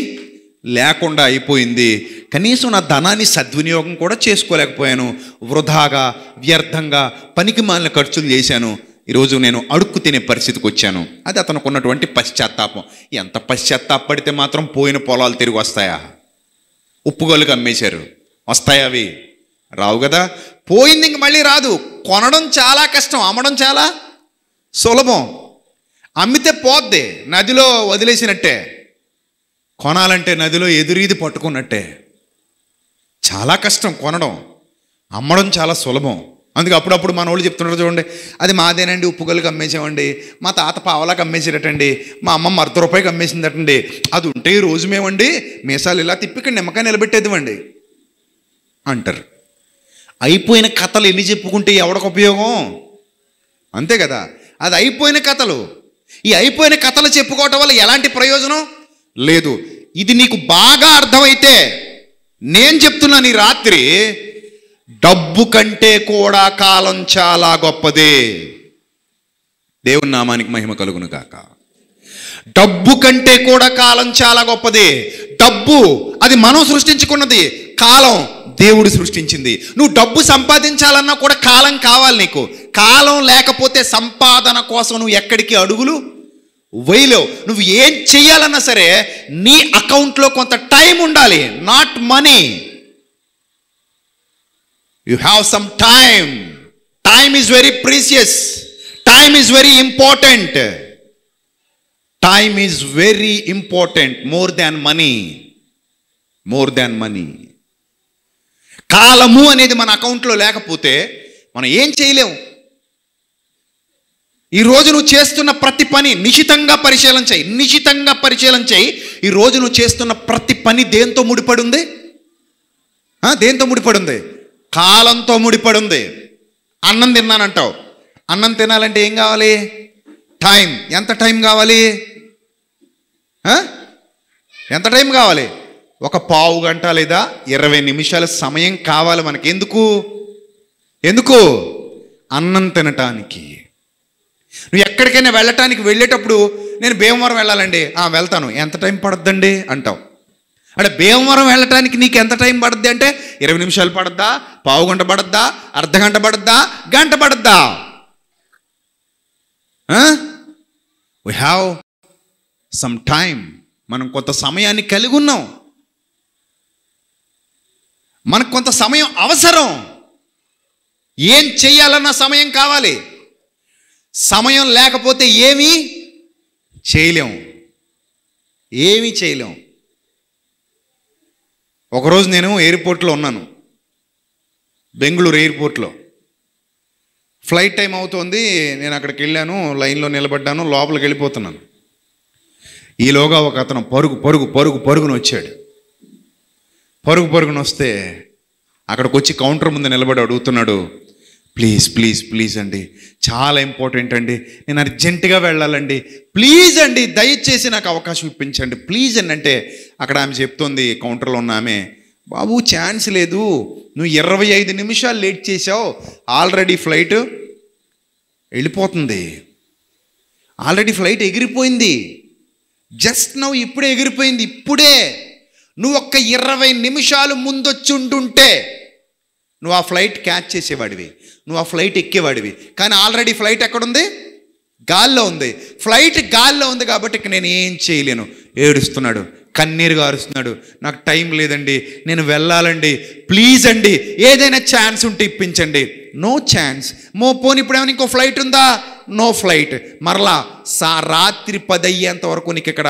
లేకుండా అయిపోయింది కనీసం నా ధనాన్ని సద్వినియోగం కూడా చేసుకోలేకపోయాను వృధాగా వ్యర్థంగా పనికి మాలిన ఖర్చులు చేశాను ఈరోజు నేను అడుక్కు తినే పరిస్థితికి వచ్చాను అది అతనుకున్నటువంటి పశ్చాత్తాపం ఎంత పశ్చాత్తాపడితే మాత్రం పోయిన పొలాలు తిరిగి వస్తాయా ఉప్పుగోలుకి అమ్మేశారు వస్తాయి అవి రావు కదా పోయింది ఇంక మళ్ళీ రాదు కొనడం చాలా కష్టం అమ్మడం చాలా సులభం అమ్మితే పోద్ది నదిలో వదిలేసినట్టే కొనాలంటే నదిలో ఎదురీది పట్టుకున్నట్టే చాలా కష్టం కొనడం అమ్మడం చాలా సులభం అందుకే అప్పుడప్పుడు మన వాళ్ళు చెప్తున్నారు చూడండి అది మాదేనండి ఉప్పు గల్లు కమ్మేసామండి మా తాత పావలా అమ్మేసారటండి మా అమ్మ మరత రూపాయి కమ్మేసిందటండి అది ఉంటే ఈ రోజు మేమండి మీసాలు ఇలా తిప్పి ఇక్కడ నిమ్మకాయ నిలబెట్టేదివండి అంటారు అయిపోయిన కథలు ఎన్ని చెప్పుకుంటే ఎవడకు ఉపయోగం అంతే కదా అది అయిపోయిన కథలు ఈ అయిపోయిన కథలు చెప్పుకోవటం వల్ల ఎలాంటి ప్రయోజనం లేదు ఇది నీకు బాగా అర్థమైతే నేను చెప్తున్నాను ఈ రాత్రి డబ్బు కంటే కూడా కాలం చాలా గొప్పదే దేవుని నామానికి మహిమ కలుగును కాక డబ్బు కంటే కూడా కాలం చాలా గొప్పది డబ్బు అది మనం సృష్టించుకున్నది కాలం దేవుడు సృష్టించింది నువ్వు డబ్బు సంపాదించాలన్నా కూడా కాలం కావాలి నీకు కాలం లేకపోతే సంపాదన కోసం నువ్వు ఎక్కడికి అడుగులు వేయలేవు నువ్వు ఏం చెయ్యాలన్నా సరే నీ అకౌంట్లో కొంత టైం ఉండాలి not money you have some time time is very precious time is very important time is very important more than money more than money కాలము అనేది మన అకౌంట్లో లేకపోతే మనం ఏం చేయలేము రోజు నువ్వు చేస్తున్న ప్రతి పని నిశితంగా పరిశీలన చేయి నిశితంగా పరిశీలన చేయి రోజు నువ్వు చేస్తున్న ప్రతి పని దేంతో ముడిపడి ఉంది దేంతో ముడిపడి ఉంది కాలంతో ముడిపడి ఉంది అన్నం తిన్నానంటావు అన్నం తినాలంటే ఏం కావాలి టైం ఎంత టైం కావాలి ఎంత టైం కావాలి ఒక పావు గంట లేదా ఇరవై నిమిషాల సమయం కావాలి మనకి ఎందుకు ఎందుకు అన్నం తినటానికి నువ్వు ఎక్కడికైనా వెళ్ళటానికి వెళ్ళేటప్పుడు నేను భీమవరం వెళ్ళాలండి వెళ్తాను ఎంత టైం పడుద్దండి అంటావు అంటే భీమవరం వెళ్ళటానికి నీకు ఎంత టైం పడుద్ది అంటే ఇరవై నిమిషాలు పడద్దా పావు గంట పడద్దా అర్ధ గంట పడద్దా గంట పడద్దా వీ హ్యావ్ సమ్ టైం మనం కొంత సమయాన్ని కలిగి ఉన్నాం మనకు కొంత సమయం అవసరం ఏం చెయ్యాలన్న సమయం కావాలి సమయం లేకపోతే ఏమీ చేయలేం ఏమీ చేయలేం ఒకరోజు నేను ఎయిర్పోర్ట్లో ఉన్నాను బెంగళూరు ఎయిర్పోర్ట్లో ఫ్లైట్ టైం అవుతోంది నేను అక్కడికి వెళ్ళాను లైన్లో నిలబడ్డాను లోపలికి వెళ్ళిపోతున్నాను ఈలోగా ఒక అతను పరుగు పరుగు పరుగు పరుగును వచ్చాడు పరుగు పరుగును వస్తే అక్కడికి వచ్చి కౌంటర్ ముందు నిలబడి అడుగుతున్నాడు ప్లీజ్ ప్లీజ్ ప్లీజ్ అండి చాలా ఇంపార్టెంట్ అండి నేను అర్జెంటుగా వెళ్ళాలండి ప్లీజ్ అండి దయచేసి నాకు అవకాశం ఇప్పించండి ప్లీజ్ అండి అంటే అక్కడ ఆమె చెప్తుంది కౌంటర్లో ఉన్న ఆమె బాబు ఛాన్స్ లేదు నువ్వు ఇరవై ఐదు నిమిషాలు లేట్ చేసావు ఆల్రెడీ ఫ్లైట్ వెళ్ళిపోతుంది ఆల్రెడీ ఫ్లైట్ ఎగిరిపోయింది జస్ట్ నువ్వు ఇప్పుడే ఎగిరిపోయింది ఇప్పుడే నువ్వు ఒక్క ఇరవై నిమిషాలు ముందొచ్చుంటుంటే నువ్వు ఆ ఫ్లైట్ క్యాచ్ చేసేవాడివి నువ్వు ఆ ఫ్లైట్ ఎక్కేవాడివి కానీ ఆల్రెడీ ఫ్లైట్ ఎక్కడుంది గాల్లో ఉంది ఫ్లైట్ గాల్లో ఉంది కాబట్టి ఇక నేను ఏం చేయలేను ఏడుస్తున్నాడు కన్నీరు గారుస్తున్నాడు నాకు టైం లేదండి నేను వెళ్ళాలండి ప్లీజ్ అండి ఏదైనా ఛాన్స్ ఉంటే ఇప్పించండి నో ఛాన్స్ మో పోని ఇప్పుడు ఏమైనా ఇంకో ఫ్లైట్ ఉందా నో ఫ్లైట్ మరలా సా రాత్రి పది అయ్యేంత వరకు నీకు ఇక్కడ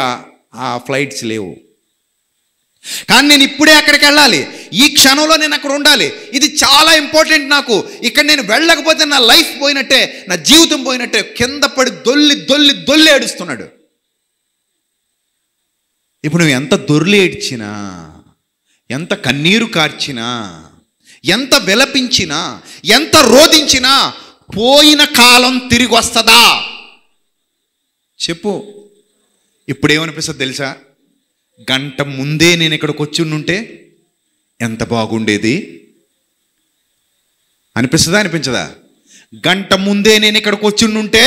ఆ ఫ్లైట్స్ లేవు కానీ నేను ఇప్పుడే అక్కడికి వెళ్ళాలి ఈ క్షణంలో నేను అక్కడ ఉండాలి ఇది చాలా ఇంపార్టెంట్ నాకు ఇక్కడ నేను వెళ్ళకపోతే నా లైఫ్ పోయినట్టే నా జీవితం పోయినట్టే కింద పడి దొల్లి దొల్లి దొల్లి ఏడుస్తున్నాడు ఇప్పుడు నువ్వు ఎంత దొర్లి ఏడ్చినా ఎంత కన్నీరు కార్చినా ఎంత విలపించినా ఎంత రోధించినా పోయిన కాలం తిరిగి వస్తుందా చెప్పు ఇప్పుడేమనిపిస్తుంది తెలుసా గంట ముందే నేను ఇక్కడికి ఉంటే ఎంత బాగుండేది అనిపిస్తుందా అనిపించదా గంట ముందే నేను ఇక్కడికి ఉంటే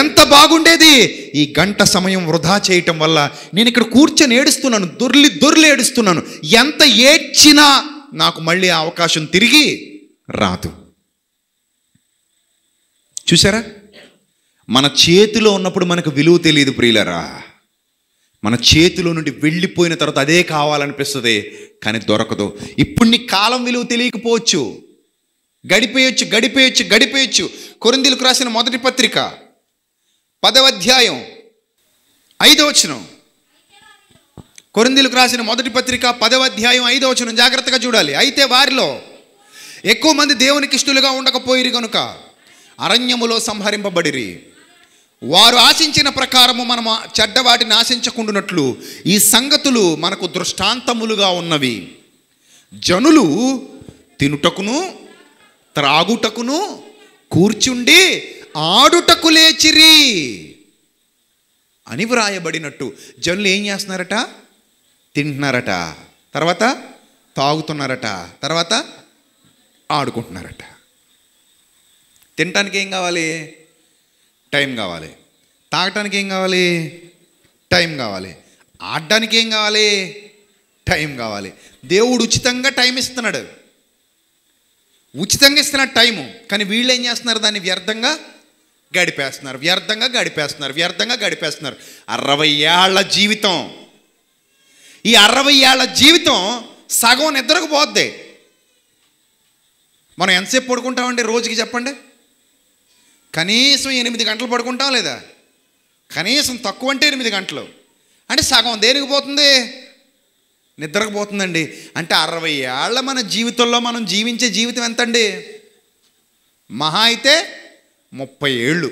ఎంత బాగుండేది ఈ గంట సమయం వృధా చేయటం వల్ల నేను ఇక్కడ కూర్చొని ఏడుస్తున్నాను దొర్లి దొర్లి ఏడుస్తున్నాను ఎంత ఏడ్చినా నాకు మళ్ళీ అవకాశం తిరిగి రాదు చూసారా మన చేతిలో ఉన్నప్పుడు మనకు విలువ తెలియదు ప్రియులరా మన చేతిలో నుండి వెళ్ళిపోయిన తర్వాత అదే కావాలనిపిస్తుంది కానీ దొరకదు ఇప్పుడు నీ కాలం విలువ తెలియకపోవచ్చు గడిపేయొచ్చు గడిపేయొచ్చు గడిపేయచ్చు కొరిందీలకు రాసిన మొదటి పత్రిక పదవ అధ్యాయం ఐదవ వచనం కొరిందీలకు రాసిన మొదటి పత్రిక పదవ అధ్యాయం ఐదవ జాగ్రత్తగా చూడాలి అయితే వారిలో ఎక్కువ మంది దేవునికి ఇష్టలుగా ఉండకపోయిరు కనుక అరణ్యములో సంహరింపబడిరి వారు ఆశించిన ప్రకారము మనం చెడ్డవాటిని ఆశించకుండానట్లు ఈ సంగతులు మనకు దృష్టాంతములుగా ఉన్నవి జనులు తినుటకును త్రాగుటకును కూర్చుండి ఆడుటకు లేచిరి అని వ్రాయబడినట్టు జనులు ఏం చేస్తున్నారట తింటున్నారట తర్వాత తాగుతున్నారట తర్వాత ఆడుకుంటున్నారట తినటానికి ఏం కావాలి టైం కావాలి తాగటానికి ఏం కావాలి టైం కావాలి ఆడడానికి ఏం కావాలి టైం కావాలి దేవుడు ఉచితంగా టైం ఇస్తున్నాడు ఉచితంగా ఇస్తున్నాడు టైము కానీ వీళ్ళు ఏం చేస్తున్నారు దాన్ని వ్యర్థంగా గడిపేస్తున్నారు వ్యర్థంగా గడిపేస్తున్నారు వ్యర్థంగా గడిపేస్తున్నారు అరవై ఏళ్ళ జీవితం ఈ అరవై ఏళ్ళ జీవితం సగం నిద్రకు పోద్ది మనం ఎంతసేపు పడుకుంటామండి రోజుకి చెప్పండి కనీసం ఎనిమిది గంటలు పడుకుంటాం లేదా కనీసం తక్కువ అంటే ఎనిమిది గంటలు అంటే సగం దేనికి పోతుంది నిద్రకు పోతుందండి అంటే అరవై ఏళ్ళ మన జీవితంలో మనం జీవించే జీవితం ఎంతండి మహా అయితే ముప్పై ఏళ్ళు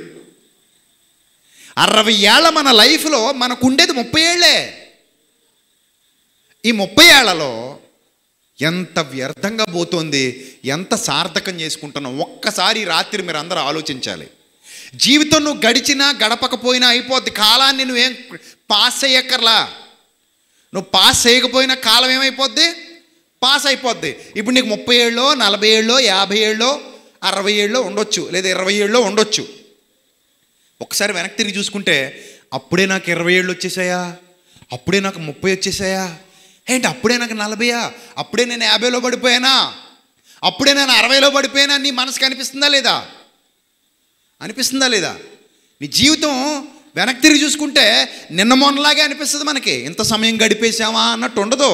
అరవై ఏళ్ళ మన లైఫ్లో మనకుండేది ముప్పై ఏళ్ళే ఈ ముప్పై ఏళ్లలో ఎంత వ్యర్థంగా పోతుంది ఎంత సార్థకం చేసుకుంటున్నాం ఒక్కసారి రాత్రి మీరు అందరూ ఆలోచించాలి జీవితం నువ్వు గడిచినా గడపకపోయినా అయిపోద్ది కాలాన్ని నువ్వేం పాస్ అయ్యక్కర్లా నువ్వు పాస్ చేయకపోయినా కాలం ఏమైపోద్ది పాస్ అయిపోద్ది ఇప్పుడు నీకు ముప్పై ఏళ్ళలో నలభై ఏళ్ళో యాభై ఏళ్ళో అరవై ఏళ్ళలో ఉండొచ్చు లేదా ఇరవై ఏళ్ళలో ఉండొచ్చు ఒకసారి వెనక్కి తిరిగి చూసుకుంటే అప్పుడే నాకు ఇరవై ఏళ్ళు వచ్చేసాయా అప్పుడే నాకు ముప్పై వచ్చేసాయా ఏంటి అప్పుడే నాకు నలభయా అప్పుడే నేను యాభైలో పడిపోయానా అప్పుడే నేను అరవైలో పడిపోయానా నీ మనసుకు అనిపిస్తుందా లేదా అనిపిస్తుందా లేదా నీ జీవితం వెనక్కి తిరిగి చూసుకుంటే నిన్న మొన్నలాగే అనిపిస్తుంది మనకి ఇంత సమయం గడిపేశావా అన్నట్టు ఉండదు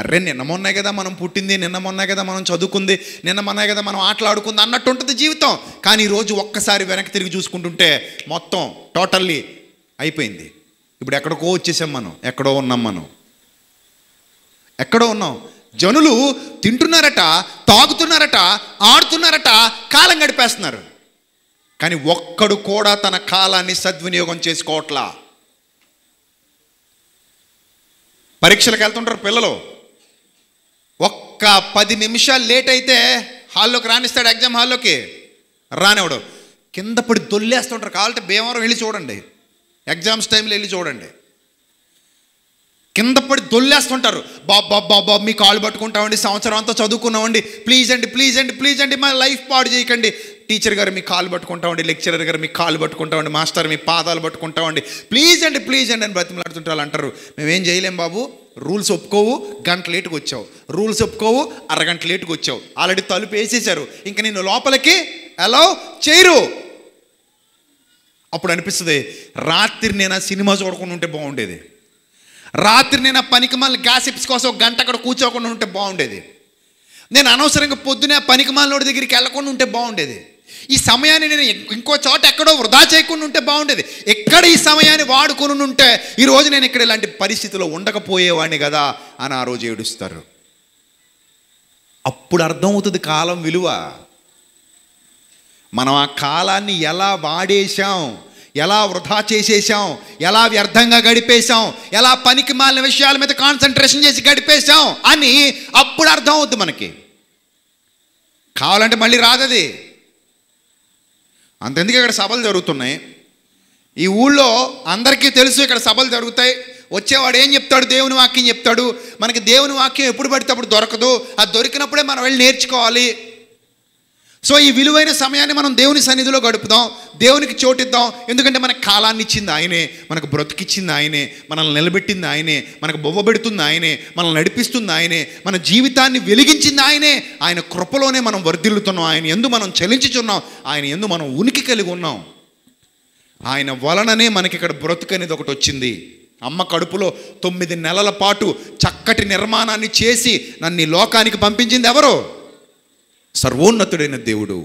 అర్రే నిన్న మొన్నే కదా మనం పుట్టింది నిన్న మొన్నే కదా మనం చదువుకుంది నిన్న మొన్నే కదా మనం ఆటలాడుకుంది అన్నట్టు ఉంటుంది జీవితం కానీ ఈరోజు ఒక్కసారి వెనక్కి తిరిగి చూసుకుంటుంటే మొత్తం టోటల్లీ అయిపోయింది ఇప్పుడు ఎక్కడికో వచ్చేసాం మనం ఎక్కడో ఉన్నాం మనం ఎక్కడో ఉన్నాం జనులు తింటున్నారట తాగుతున్నారట ఆడుతున్నారట కాలం గడిపేస్తున్నారు కానీ ఒక్కడు కూడా తన కాలాన్ని సద్వినియోగం చేసుకోవట్లా పరీక్షలకు వెళ్తుంటారు పిల్లలు ఒక్క పది నిమిషాలు లేట్ అయితే హాల్లోకి రాణిస్తాడు ఎగ్జామ్ హాల్లోకి రానివాడు కింద పడి దొల్లేస్తుంటారు కావాలంటే భీమవరం వెళ్ళి చూడండి ఎగ్జామ్స్ టైంలో వెళ్ళి చూడండి కింద పడి దొల్లేస్తుంటారు బాబ్ బాబా మీ కాలు పట్టుకుంటామండి సంవత్సరం అంతా చదువుకున్నామండి ప్లీజ్ అండి ప్లీజ్ అండి ప్లీజ్ అండి మా లైఫ్ పాడు చేయకండి టీచర్ గారు మీ కాలు పట్టుకుంటామండి లెక్చరర్ గారు మీ కాలు పట్టుకుంటామండి మాస్టర్ మీ పాదాలు పట్టుకుంటామండి ప్లీజ్ అండి ప్లీజ్ అండి అని బ్రతిమలాడుతుంటారు అంటారు మేమేం చేయలేం బాబు రూల్స్ ఒప్పుకోవు గంట లేటుకు వచ్చావు రూల్స్ ఒప్పుకోవు అరగంట లేటుకు వచ్చావు ఆల్రెడీ తలుపు వేసేసారు ఇంక నేను లోపలికి అలో చేయరు అప్పుడు అనిపిస్తుంది రాత్రి నేను సినిమా చూడకుండా ఉంటే బాగుండేది రాత్రి నేను ఆ పనికి మళ్ళీ గ్యాసిప్స్ కోసం ఒక గంట అక్కడ కూర్చోకుండా ఉంటే బాగుండేది నేను అనవసరంగా పొద్దునే పనికి మాలోడి దగ్గరికి వెళ్ళకుండా ఉంటే బాగుండేది ఈ సమయాన్ని నేను ఇంకో చోట ఎక్కడో వృధా చేయకుండా ఉంటే బాగుండేది ఎక్కడ ఈ సమయాన్ని వాడుకుని ఉంటే ఈరోజు నేను ఇక్కడ ఇలాంటి పరిస్థితిలో ఉండకపోయేవాడిని కదా అని ఆ రోజు ఏడుస్తారు అప్పుడు అర్థమవుతుంది కాలం విలువ మనం ఆ కాలాన్ని ఎలా వాడేశాం ఎలా వృధా చేసేసాం ఎలా వ్యర్థంగా గడిపేశాం ఎలా పనికి మాలిన విషయాల మీద కాన్సన్ట్రేషన్ చేసి గడిపేశాం అని అప్పుడు అర్థం అవుద్ది మనకి కావాలంటే మళ్ళీ రాదది అంతెందుకు ఇక్కడ సభలు జరుగుతున్నాయి ఈ ఊళ్ళో అందరికీ తెలుసు ఇక్కడ సభలు జరుగుతాయి వచ్చేవాడు ఏం చెప్తాడు దేవుని వాక్యం చెప్తాడు మనకి దేవుని వాక్యం ఎప్పుడు పడితే అప్పుడు దొరకదు అది దొరికినప్పుడే మనం వెళ్ళి నేర్చుకోవాలి సో ఈ విలువైన సమయాన్ని మనం దేవుని సన్నిధిలో గడుపుదాం దేవునికి చోటిద్దాం ఎందుకంటే మనకు కాలాన్ని ఇచ్చింది ఆయనే మనకు బ్రతికిచ్చింది ఆయనే మనల్ని నిలబెట్టింది ఆయనే మనకు బొవ్వబెడుతుంది ఆయనే మనల్ని నడిపిస్తుంది ఆయనే మన జీవితాన్ని వెలిగించింది ఆయనే ఆయన కృపలోనే మనం వర్ధిల్లుతున్నాం ఆయన ఎందు మనం చలించుచున్నాం ఆయన ఎందు మనం ఉనికి కలిగి ఉన్నాం ఆయన వలననే మనకి ఇక్కడ బ్రతుకు అనేది ఒకటి వచ్చింది అమ్మ కడుపులో తొమ్మిది నెలల పాటు చక్కటి నిర్మాణాన్ని చేసి నన్ను లోకానికి పంపించింది ఎవరో సర్వోన్నతుడైన దేవుడు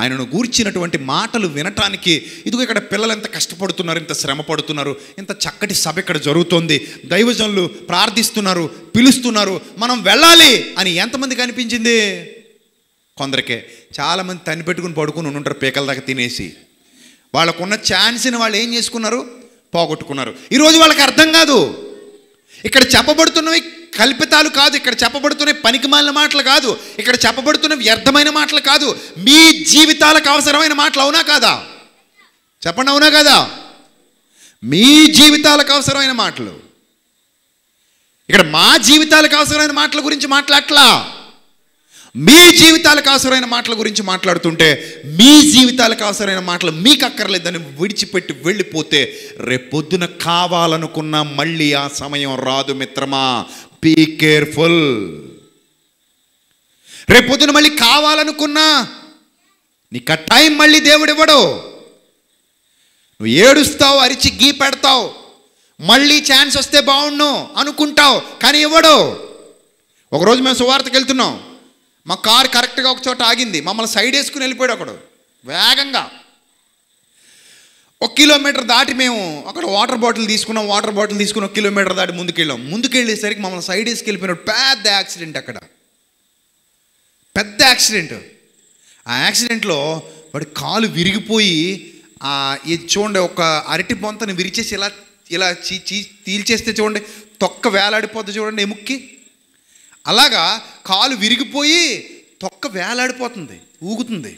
ఆయనను గూర్చినటువంటి మాటలు వినటానికి ఇదిగో ఇక్కడ పిల్లలు ఎంత కష్టపడుతున్నారు ఇంత శ్రమ పడుతున్నారు ఇంత చక్కటి సభ ఇక్కడ జరుగుతోంది దైవజనులు ప్రార్థిస్తున్నారు పిలుస్తున్నారు మనం వెళ్ళాలి అని ఎంతమందికి అనిపించింది కొందరికే చాలామంది పెట్టుకుని పడుకుని ఉంటారు పీకల దాకా తినేసి వాళ్ళకున్న ఛాన్స్ని వాళ్ళు ఏం చేసుకున్నారు పోగొట్టుకున్నారు ఈరోజు వాళ్ళకి అర్థం కాదు ఇక్కడ చెప్పబడుతున్నవి కల్పితాలు కాదు ఇక్కడ చెప్పబడుతున్నవి పనికిమాలిన మాటలు కాదు ఇక్కడ చెప్పబడుతున్న వ్యర్థమైన మాటలు కాదు మీ జీవితాలకు అవసరమైన మాటలు అవునా కాదా చెప్పండి అవునా కదా మీ జీవితాలకు అవసరమైన మాటలు ఇక్కడ మా జీవితాలకు అవసరమైన మాటల గురించి మాట్లాడట్లా మీ జీవితాలకు అవసరమైన మాటల గురించి మాట్లాడుతుంటే మీ జీవితాలకు అవసరమైన మాటలు మీకు అక్కర్లేదని విడిచిపెట్టి వెళ్ళిపోతే రేపొద్దున కావాలనుకున్న మళ్ళీ ఆ సమయం రాదు మిత్రమా బీ కేర్ఫుల్ రేపొద్దున మళ్ళీ కావాలనుకున్నా నీకు ఆ టైం మళ్ళీ దేవుడు ఇవ్వడు నువ్వు ఏడుస్తావు అరిచి గీ పెడతావు మళ్ళీ ఛాన్స్ వస్తే బాగుండు అనుకుంటావు కానీ ఇవ్వడు ఒకరోజు మేము సువార్తకి వెళ్తున్నాం మా కారు కరెక్ట్గా ఒక చోట ఆగింది మమ్మల్ని సైడ్ వేసుకుని వెళ్ళిపోయాడు ఒకడు వేగంగా ఒక కిలోమీటర్ దాటి మేము అక్కడ వాటర్ బాటిల్ తీసుకున్నాం వాటర్ బాటిల్ తీసుకుని ఒక కిలోమీటర్ దాటి ముందుకెళ్ళాం ముందుకెళ్ళేసరికి మమ్మల్ని సైడ్ వేసుకు వెళ్ళిపోయినాడు పెద్ద యాక్సిడెంట్ అక్కడ పెద్ద యాక్సిడెంట్ ఆ యాక్సిడెంట్లో వాడి కాలు విరిగిపోయి ఇది చూడండి ఒక అరటి పొంతను విరిచేసి ఇలా ఇలా చీ చీ తీల్చేస్తే చూడండి తొక్క వేలాడిపోద్ది చూడండి ఎముక్కి అలాగా కాలు విరిగిపోయి తొక్క వేలాడిపోతుంది ఊగుతుంది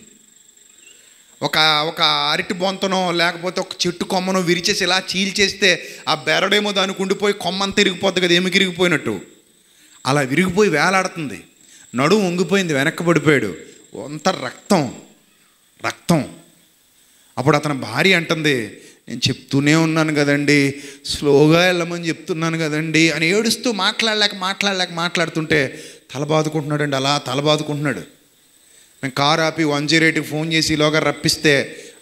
ఒక ఒక అరటి బొంతనో లేకపోతే ఒక చెట్టు కొమ్మనో విరిచేసి ఇలా చీల్చేస్తే ఆ బెరడేమో దానికి ఉండిపోయి కొమ్మంతా విరిగిపోతుంది కదా ఏమి విరిగిపోయినట్టు అలా విరిగిపోయి వేలాడుతుంది నడుము వంగిపోయింది వెనక్కి పడిపోయాడు అంత రక్తం రక్తం అప్పుడు అతని భార్య అంటుంది నేను చెప్తూనే ఉన్నాను కదండి స్లోగా వెళ్ళమని చెప్తున్నాను కదండి అని ఏడుస్తూ మాట్లాడలేక మాట్లాడలేక మాట్లాడుతుంటే తల బాదుకుంటున్నాడు అండి అలా తల బాదుకుంటున్నాడు మేము కారు ఆపి వన్ జీరో ఎయిట్కి ఫోన్ చేసి లోగా రప్పిస్తే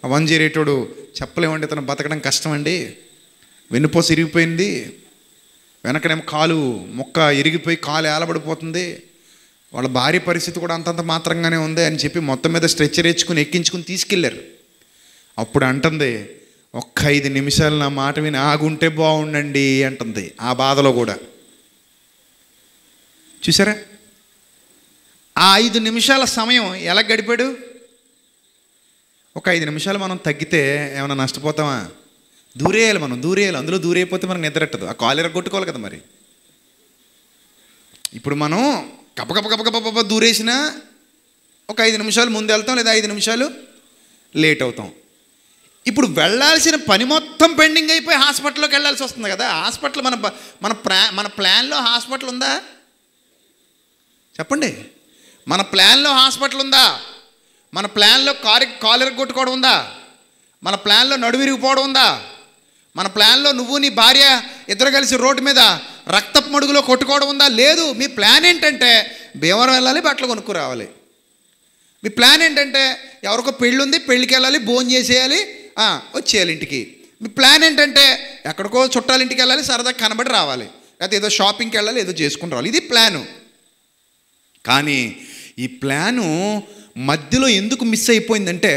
ఆ వన్ జీరో ఎయిటోడు చెప్పలేమండి తను బతకడం కష్టమండి వెన్నుపోసి ఇరిగిపోయింది వెనకనేమో కాలు మొక్క ఇరిగిపోయి కాలు ఏలబడిపోతుంది వాళ్ళ భార్య పరిస్థితి కూడా అంతంత మాత్రంగానే ఉంది అని చెప్పి మొత్తం మీద స్ట్రెచ్చర్ వేసుకుని ఎక్కించుకుని తీసుకెళ్ళారు అప్పుడు అంటుంది ఒక్క ఐదు నిమిషాలు నా మాట విని ఆగుంటే బాగుండండి అంటుంది ఆ బాధలో కూడా చూసారా ఆ ఐదు నిమిషాల సమయం ఎలా గడిపాడు ఒక ఐదు నిమిషాలు మనం తగ్గితే ఏమైనా నష్టపోతామా దూరేయాలి మనం దూరేయాలి అందులో దూరైపోతే మనం నిద్రట్టదు ఆ కాలు కొట్టుకోవాలి కదా మరి ఇప్పుడు మనం గపగప గపగప దూరేసినా ఒక ఐదు నిమిషాలు ముందు వెళ్తాం లేదా ఐదు నిమిషాలు లేట్ అవుతాం ఇప్పుడు వెళ్ళాల్సిన పని మొత్తం పెండింగ్ అయిపోయి హాస్పిటల్లోకి వెళ్ళాల్సి వస్తుంది కదా హాస్పిటల్ మన మన ప్లా మన ప్లాన్లో హాస్పిటల్ ఉందా చెప్పండి మన ప్లాన్లో హాస్పిటల్ ఉందా మన ప్లాన్లో కారు కాలర్ కొట్టుకోవడం ఉందా మన ప్లాన్లో నడు విరిగిపోవడం ఉందా మన ప్లాన్లో నువ్వు నీ భార్య ఇద్దరు కలిసి రోడ్డు మీద రక్తపు మడుగులో కొట్టుకోవడం ఉందా లేదు మీ ప్లాన్ ఏంటంటే భీమవరం వెళ్ళాలి బట్టలు కొనుక్కురావాలి మీ ప్లాన్ ఏంటంటే ఎవరికో పెళ్ళి ఉంది పెళ్ళికి వెళ్ళాలి భోజనం చేసేయాలి వచ్చేయాలి ఇంటికి మీ ప్లాన్ ఏంటంటే ఎక్కడికో ఇంటికి వెళ్ళాలి సరదాగా కనబడి రావాలి లేకపోతే ఏదో షాపింగ్కి వెళ్ళాలి ఏదో చేసుకుని రావాలి ఇది ప్లాను కానీ ఈ ప్లాను మధ్యలో ఎందుకు మిస్ అయిపోయిందంటే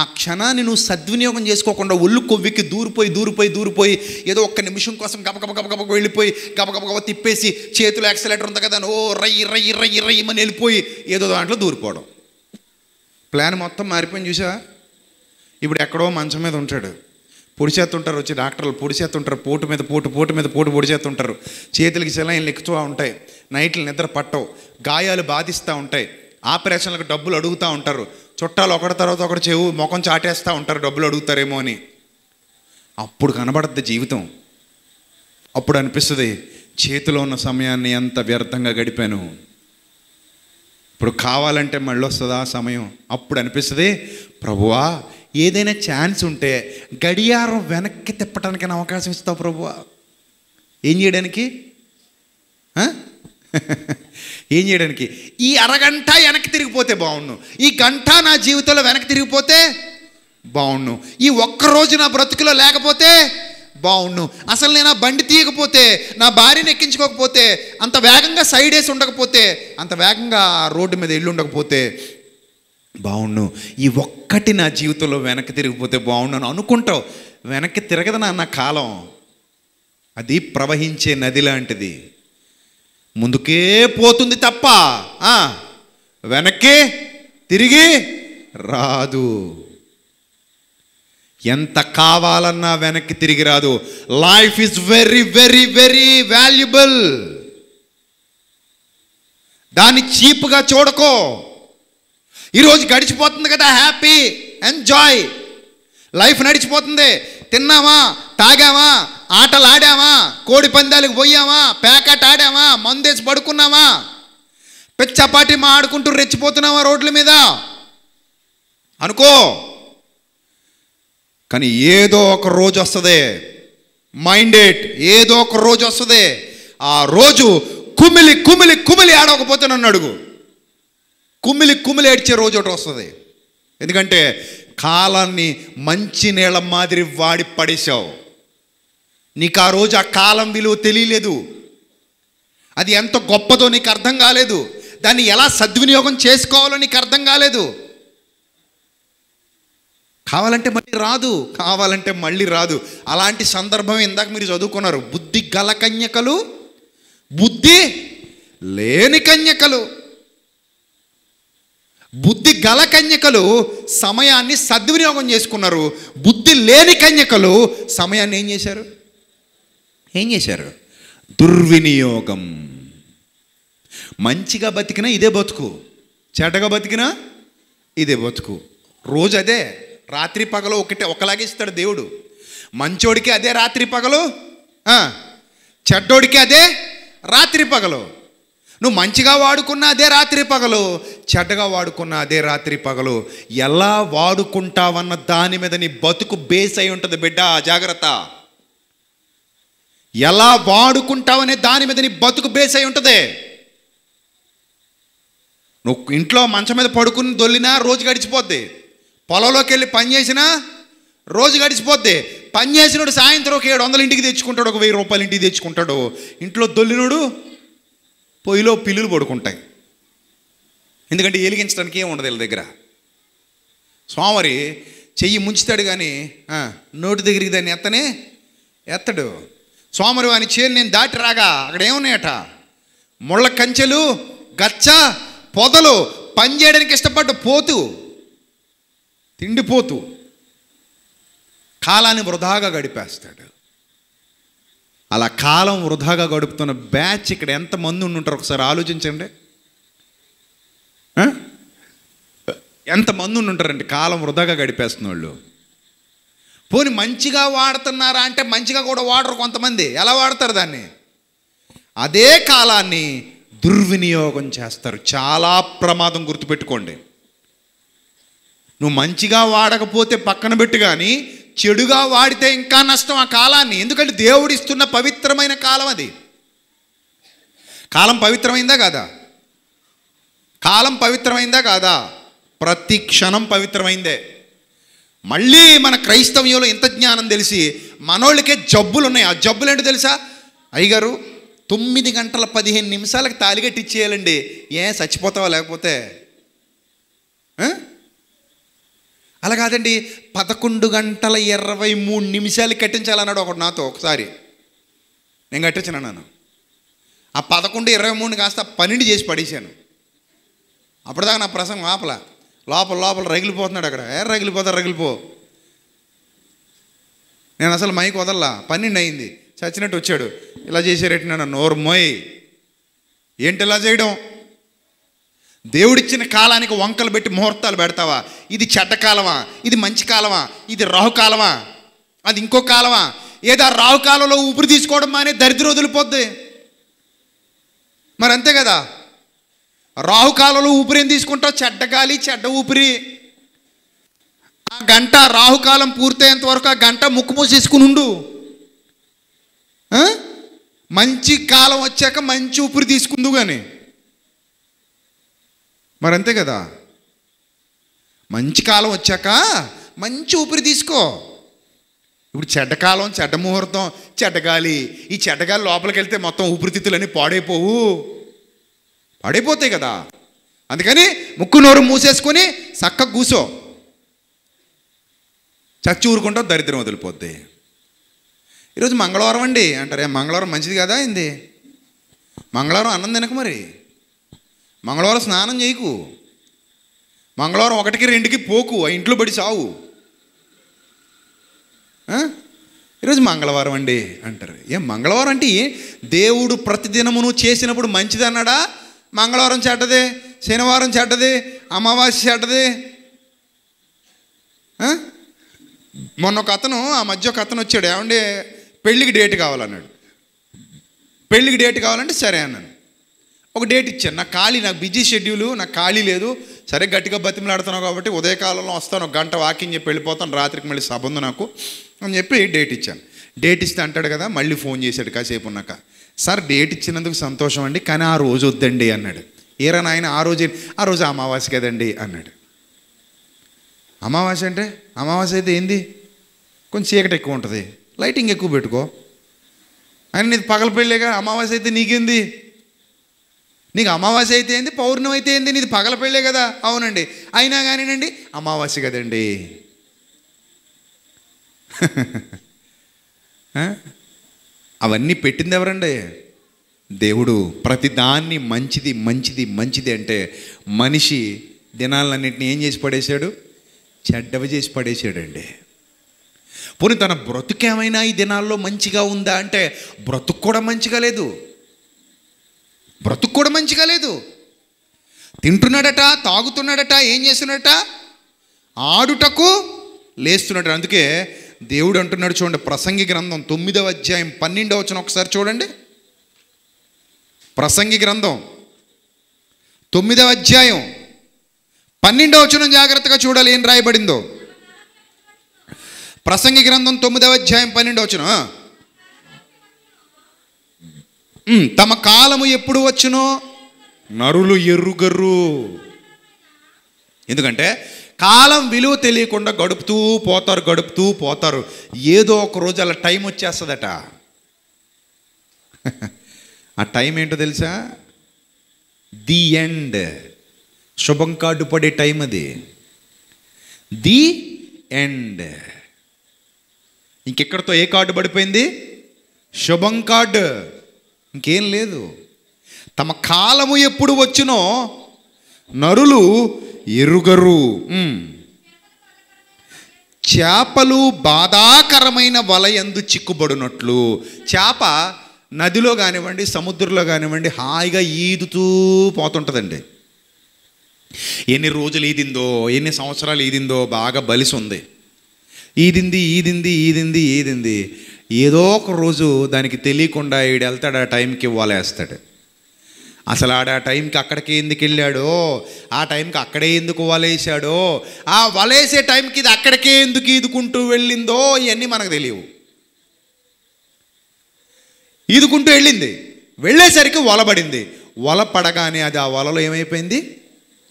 ఆ క్షణాన్ని నువ్వు సద్వినియోగం చేసుకోకుండా ఒళ్ళు కొవ్వికి దూరిపోయి దూరిపోయి దూరిపోయి ఏదో ఒక్క నిమిషం కోసం గబగబ గబగబ వెళ్ళిపోయి గబగబ తిప్పేసి చేతులు యాక్సిలేటర్ ఉంది కదా ఓ రయ్యి రయ్యి రయ్యి రయ్యమని వెళ్ళిపోయి ఏదో దాంట్లో దూరిపోవడం ప్లాన్ మొత్తం మారిపోయింది చూసా ఇప్పుడు ఎక్కడో మంచం మీద ఉంటాడు చేస్తుంటారు వచ్చి డాక్టర్లు చేస్తుంటారు పోటు మీద పోటు పోటు మీద పోటు పొడిచేస్తుంటారు చేతులకి సెలైన్లు ఎక్కుతూ ఉంటాయి నైట్లు నిద్ర పట్టవు గాయాలు బాధిస్తూ ఉంటాయి ఆపరేషన్లకు డబ్బులు అడుగుతూ ఉంటారు చుట్టాలు ఒకటి తర్వాత ఒకటి చెవు ముఖం చాటేస్తూ ఉంటారు డబ్బులు అడుగుతారేమో అని అప్పుడు కనబడద్ది జీవితం అప్పుడు అనిపిస్తుంది చేతిలో ఉన్న సమయాన్ని ఎంత వ్యర్థంగా గడిపాను ఇప్పుడు కావాలంటే మళ్ళీ వస్తుందా సమయం అప్పుడు అనిపిస్తుంది ప్రభువా ఏదైనా ఛాన్స్ ఉంటే గడియారం వెనక్కి తిప్పడానికి అవకాశం ఇస్తావు ప్రభు ఏం చేయడానికి (laughs) ఏం చేయడానికి ఈ అరగంట వెనక్కి తిరిగిపోతే బాగుండు ఈ గంట నా జీవితంలో వెనక్కి తిరిగిపోతే బాగుండు ఈ ఒక్కరోజు నా బ్రతుకులో లేకపోతే బాగుండు అసలు నేను ఆ బండి తీయకపోతే నా భార్యను ఎక్కించుకోకపోతే అంత వేగంగా సైడ్ వేసి ఉండకపోతే అంత వేగంగా రోడ్డు మీద ఇల్లు ఉండకపోతే బాగుండు ఈ ఒక్కటి నా జీవితంలో వెనక్కి తిరిగిపోతే బాగుండు అని అనుకుంటావు వెనక్కి తిరగదు నా కాలం అది ప్రవహించే నది లాంటిది ముందుకే పోతుంది తప్ప వెనక్కి తిరిగి రాదు ఎంత కావాలన్నా వెనక్కి తిరిగి రాదు life is very very very valuable దాన్ని చీప్గా చూడకో ఈరోజు గడిచిపోతుంది కదా హ్యాపీ ఎంజాయ్ లైఫ్ నడిచిపోతుంది తిన్నామా తాగామా ఆటలు ఆడామా కోడి పందాలకు పోయామా ప్యాకెట్ ఆడామా మందేసి పడుకున్నామా పెచ్చపాటి మా ఆడుకుంటూ రెచ్చిపోతున్నామా రోడ్ల మీద అనుకో కానీ ఏదో ఒక రోజు వస్తుంది మైండెడ్ ఏదో ఒక రోజు వస్తుంది ఆ రోజు కుమిలి కుమిలి కుమిలి ఆడకపోతున్నాను అడుగు కుమిలి కుమిలి ఏడ్చే రోజు ఒకటి వస్తుంది ఎందుకంటే కాలాన్ని మంచి నీళ్ళ మాదిరి వాడి పడేశావు నీకు ఆ రోజు ఆ కాలం విలువ తెలియలేదు అది ఎంత గొప్పదో నీకు అర్థం కాలేదు దాన్ని ఎలా సద్వినియోగం చేసుకోవాలో నీకు అర్థం కాలేదు కావాలంటే మళ్ళీ రాదు కావాలంటే మళ్ళీ రాదు అలాంటి సందర్భం ఇందాక మీరు చదువుకున్నారు బుద్ధి గల కన్యకలు బుద్ధి లేని కన్యకలు బుద్ధి గల కన్యకలు సమయాన్ని సద్వినియోగం చేసుకున్నారు బుద్ధి లేని కన్యకలు సమయాన్ని ఏం చేశారు ఏం చేశారు దుర్వినియోగం మంచిగా బతికినా ఇదే బతుకు చెడ్డగా బతికినా ఇదే బతుకు రోజు అదే రాత్రి పగలు ఒకటే ఒకలాగే ఇస్తాడు దేవుడు మంచోడికి అదే రాత్రి పగలు చెడ్డోడికి అదే రాత్రి పగలు నువ్వు మంచిగా వాడుకున్నా అదే రాత్రి పగలు చెడ్డగా వాడుకున్నా అదే రాత్రి పగలు ఎలా వాడుకుంటావన్న దాని మీద నీ బతుకు బేస్ అయి ఉంటుంది బిడ్డ జాగ్రత్త ఎలా వాడుకుంటావనే దాని మీద నీ బతుకు బేస్ అయి ఉంటుంది నువ్వు ఇంట్లో మంచం మీద పడుకుని దొల్లినా రోజు గడిచిపోద్ది పొలంలోకి వెళ్ళి పని చేసినా రోజు గడిచిపోద్ది పని చేసినోడు సాయంత్రం ఒక ఏడు వందలు ఇంటికి తెచ్చుకుంటాడు ఒక వెయ్యి రూపాయలు ఇంటికి తెచ్చుకుంటాడు ఇంట్లో దొల్లినోడు పొయ్యిలో పిల్లులు పడుకుంటాయి ఎందుకంటే ఏలిగించడానికి ఏం ఉండదు వీళ్ళ దగ్గర స్వామివారి చెయ్యి ముంచుతాడు కానీ నోటి దగ్గరికి దాన్ని ఎత్తనే ఎత్తడు స్వామివారి వాని చేరు నేను దాటి రాగా అక్కడ ఏమున్నాయట ముళ్ళ కంచెలు గచ్చ పొదలు పని చేయడానికి ఇష్టపడ్డ పోతు తిండిపోతు కాలాన్ని వృధాగా గడిపేస్తాడు అలా కాలం వృధాగా గడుపుతున్న బ్యాచ్ ఇక్కడ ఎంతమంది ఉంటారు ఒకసారి ఆలోచించండి ఎంతమంది ఉంటారండి కాలం వృధాగా గడిపేస్తున్న వాళ్ళు పోని మంచిగా వాడుతున్నారా అంటే మంచిగా కూడా వాడరు కొంతమంది ఎలా వాడతారు దాన్ని అదే కాలాన్ని దుర్వినియోగం చేస్తారు చాలా ప్రమాదం గుర్తుపెట్టుకోండి నువ్వు మంచిగా వాడకపోతే పక్కన పెట్టు కానీ చెడుగా వాడితే ఇంకా నష్టం ఆ కాలాన్ని ఎందుకంటే దేవుడు ఇస్తున్న పవిత్రమైన కాలం అది కాలం పవిత్రమైందా కాదా కాలం పవిత్రమైందా కాదా ప్రతి క్షణం పవిత్రమైందే మళ్ళీ మన క్రైస్తవ్యంలో ఇంత జ్ఞానం తెలిసి మనోళ్ళకే జబ్బులు ఉన్నాయి ఆ జబ్బులు ఏంటో తెలుసా అయ్యగారు తొమ్మిది గంటల పదిహేను నిమిషాలకు తాలిగట్టి ఇచ్చేయాలండి ఏ చచ్చిపోతావా లేకపోతే అలా కాదండి పదకొండు గంటల ఇరవై మూడు నిమిషాలు కట్టించాలన్నాడు ఒకటి నాతో ఒకసారి నేను కట్టించిన నన్ను ఆ పదకొండు ఇరవై మూడు కాస్త పన్నెండు చేసి పడేశాను అప్పటిదాకా నా ప్రసంగం లోపల లోపల లోపల రగిలిపోతున్నాడు అక్కడ ఏ రగిలిపోతా రగిలిపో నేను అసలు మైకి వదల్లా పన్నెండు అయింది చచ్చినట్టు వచ్చాడు ఇలా చేసేటట్టు నన్ను నోరు మోయ్ ఏంటి ఇలా చేయడం దేవుడిచ్చిన కాలానికి వంకలు పెట్టి ముహూర్తాలు పెడతావా ఇది చెడ్డ కాలమా ఇది మంచి కాలమా ఇది రాహుకాలమా అది ఇంకో కాలమా ఏదో రాహుకాలంలో ఊపిరి తీసుకోవడం మానే దరిద్ర వదిలిపోద్ది మరి అంతే కదా రాహుకాలంలో ఊపిరి ఏం తీసుకుంటావు చెడ్డ గాలి చెడ్డ ఊపిరి ఆ గంట రాహుకాలం పూర్తయ్యేంత వరకు ఆ గంట ముక్కు మూసేసుకుని ఉండు మంచి కాలం వచ్చాక మంచి ఊపిరి తీసుకుందు కానీ మరి అంతే కదా మంచి కాలం వచ్చాక మంచి ఊపిరి తీసుకో ఇప్పుడు చెడ్డకాలం చెడ్డ ముహూర్తం చెడ్డగాలి ఈ చెడ్డగాలి లోపలికి వెళ్తే మొత్తం ఊపిరితిత్తులన్నీ పాడైపోవు పాడైపోతాయి కదా అందుకని ముక్కు నోరు మూసేసుకొని చక్క కూసో చచ్చి ఊరుకుంటావు దరిద్రం వదిలిపోద్ది ఈరోజు మంగళవారం అండి అంటారే మంగళవారం మంచిది కదా ఏంది మంగళవారం అన్నం తినక మరి మంగళవారం స్నానం చేయకు మంగళవారం ఒకటికి రెండుకి పోకు ఆ ఇంట్లో పడి చావు ఈరోజు మంగళవారం అండి అంటారు ఏ మంగళవారం అంటే దేవుడు ప్రతిదినమును చేసినప్పుడు మంచిది అన్నాడా మంగళవారం చెడ్డదే శనివారం చెడ్డదే అమావాస్య చెడ్డదే మొన్న ఒక అతను ఆ మధ్య ఒక అతను వచ్చాడు ఏమంటే పెళ్ళికి డేట్ కావాలన్నాడు పెళ్ళికి డేట్ కావాలంటే సరే అన్నాను ఒక డేట్ ఇచ్చాను నాకు ఖాళీ నాకు బిజీ షెడ్యూలు నాకు ఖాళీ లేదు సరే గట్టిగా బతిమలాడుతున్నావు కాబట్టి ఉదయకాలంలో వస్తాను ఒక గంట వాకింగ్ చెప్పి వెళ్ళిపోతాను రాత్రికి మళ్ళీ సభ ఉంది నాకు అని చెప్పి డేట్ ఇచ్చాను డేట్ ఇస్తే అంటాడు కదా మళ్ళీ ఫోన్ చేశాడు కాసేపు ఉన్నాక సార్ డేట్ ఇచ్చినందుకు సంతోషం అండి కానీ ఆ రోజు వద్దండి అన్నాడు ఏరా నాయన ఆ రోజు ఆ రోజు అమావాస్య కదండి అన్నాడు అమావాస్య అంటే అమావాస్య అయితే ఏంది కొంచెం చీకటి ఎక్కువ ఉంటుంది లైటింగ్ ఎక్కువ పెట్టుకో ఆయన నీది పగల పెళ్ళేగా అమావాస్య అయితే నీకేంది నీకు అమావాస్య అయితే ఏంది పౌర్ణం అయితే ఏంది నీది పగల పెళ్ళే కదా అవునండి అయినా కానీనండి అమావాస్య కదండి (laughs) అవన్నీ పెట్టింది ఎవరండి దేవుడు ప్రతిదాన్ని మంచిది మంచిది మంచిది అంటే మనిషి దినాలన్నింటినీ ఏం చేసి పడేశాడు చెడ్డవి చేసి పడేశాడండి పోనీ తన బ్రతుకేమైనా ఈ దినాల్లో మంచిగా ఉందా అంటే బ్రతుకు కూడా మంచిగా లేదు బ్రతుకు కూడా మంచిగా లేదు తింటున్నాడట తాగుతున్నాడట ఏం చేస్తున్నాడట ఆడుటకు లేస్తున్నాడు అందుకే దేవుడు అంటున్నాడు చూడండి ప్రసంగి గ్రంథం తొమ్మిదవ అధ్యాయం పన్నెండవ వచ్చిన ఒకసారి చూడండి ప్రసంగి గ్రంథం తొమ్మిదవ అధ్యాయం పన్నెండవ వచనం జాగ్రత్తగా చూడాలి ఏం రాయబడిందో ప్రసంగి గ్రంథం తొమ్మిదవ అధ్యాయం పన్నెండవ వచనం తమ కాలము ఎప్పుడు వచ్చునో నరులు ఎర్రుగర్రు ఎందుకంటే కాలం విలువ తెలియకుండా గడుపుతూ పోతారు గడుపుతూ పోతారు ఏదో ఒక రోజు అలా టైం వచ్చేస్తుందట (laughs) ఆ టైం ఏంటో తెలుసా ది ఎండ్ శుభం కార్డు పడే టైం అది ది ఎండ్ ఇంకెక్కడితో ఏ కార్డు పడిపోయింది శుభం కార్డు ఇంకేం లేదు తమ కాలము ఎప్పుడు వచ్చినో నరులు ఎరుగరు చేపలు బాధాకరమైన వలయందు చిక్కుబడినట్లు చేప నదిలో కానివ్వండి సముద్రంలో కానివ్వండి హాయిగా ఈదుతూ పోతుంటుందండి ఎన్ని రోజులు ఈదిందో ఎన్ని సంవత్సరాలు ఈదిందో బాగా బలిసి ఉంది ఈదింది ఈదింది ఈదింది ఈదింది ఏదో ఒక రోజు దానికి తెలియకుండా ఈడు వెళ్తాడు ఆ టైంకి ఇవ్వాలేస్తాడు అసలు ఆడ ఆ టైంకి అక్కడికి ఎందుకు వెళ్ళాడో ఆ టైంకి అక్కడే ఎందుకు వలేసాడో ఆ వలేసే టైంకి ఇది అక్కడికే ఎందుకు ఇదుకుంటూ వెళ్ళిందో ఇవన్నీ మనకు తెలియవు ఇదుకుంటూ వెళ్ళింది వెళ్ళేసరికి వలబడింది వల పడగానే అది ఆ వలలో ఏమైపోయింది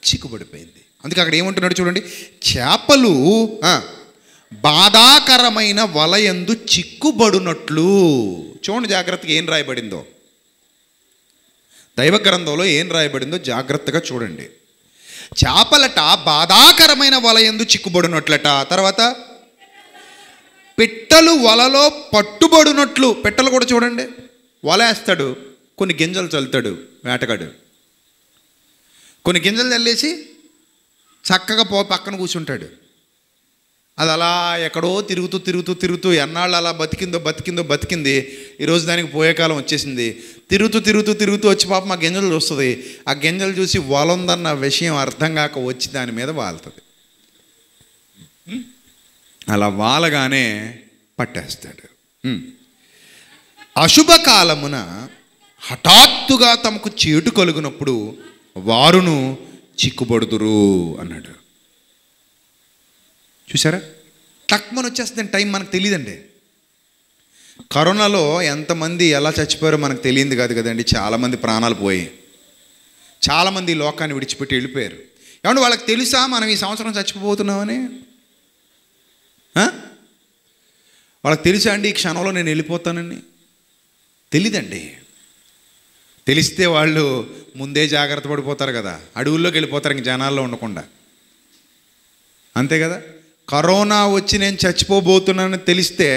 చిక్కుబడిపోయింది అందుకే అక్కడ ఏమంటున్నాడు చూడండి చేపలు బాధాకరమైన వలయందు చిక్కుబడునట్లు చూడండి జాగ్రత్తగా ఏం రాయబడిందో దైవ గ్రంథంలో ఏం రాయబడిందో జాగ్రత్తగా చూడండి చేపలట బాధాకరమైన వలయందు చిక్కుబడినట్లట తర్వాత పిట్టలు వలలో పట్టుబడినట్లు పిట్టలు కూడా చూడండి వలేస్తాడు కొన్ని గింజలు చల్లుతాడు వేటగాడు కొన్ని గింజలు చల్లేసి చక్కగా పో పక్కన కూర్చుంటాడు అది అలా ఎక్కడో తిరుగుతూ తిరుగుతూ తిరుగుతూ ఎన్నాళ్ళు అలా బతికిందో బతికిందో బతికింది ఈరోజు దానికి పోయే కాలం వచ్చేసింది తిరుగుతూ తిరుగుతూ తిరుగుతూ వచ్చి పాపం ఆ గింజలు చూస్తుంది ఆ గింజలు చూసి వలందన్న విషయం అర్థం కాక వచ్చి దాని మీద వాలుతుంది అలా వాలగానే పట్టేస్తాడు అశుభకాలమున హఠాత్తుగా తమకు చేటు కలిగినప్పుడు వారును చిక్కుబడుదురు అన్నాడు చూసారా తక్కువని వచ్చేస్తుంది టైం మనకు తెలియదండి కరోనాలో ఎంతమంది ఎలా చచ్చిపోయారో మనకు తెలియదు కాదు కదండి చాలామంది ప్రాణాలు పోయి చాలామంది లోకాన్ని విడిచిపెట్టి వెళ్ళిపోయారు ఏమంటే వాళ్ళకి తెలుసా మనం ఈ సంవత్సరం చచ్చిపోతున్నామని వాళ్ళకి తెలుసా అండి ఈ క్షణంలో నేను వెళ్ళిపోతానని తెలీదండి తెలిస్తే వాళ్ళు ముందే జాగ్రత్త పడిపోతారు కదా అడవుల్లోకి వెళ్ళిపోతారు ఇంక జనాల్లో ఉండకుండా అంతే కదా కరోనా వచ్చి నేను చచ్చిపోబోతున్నానని తెలిస్తే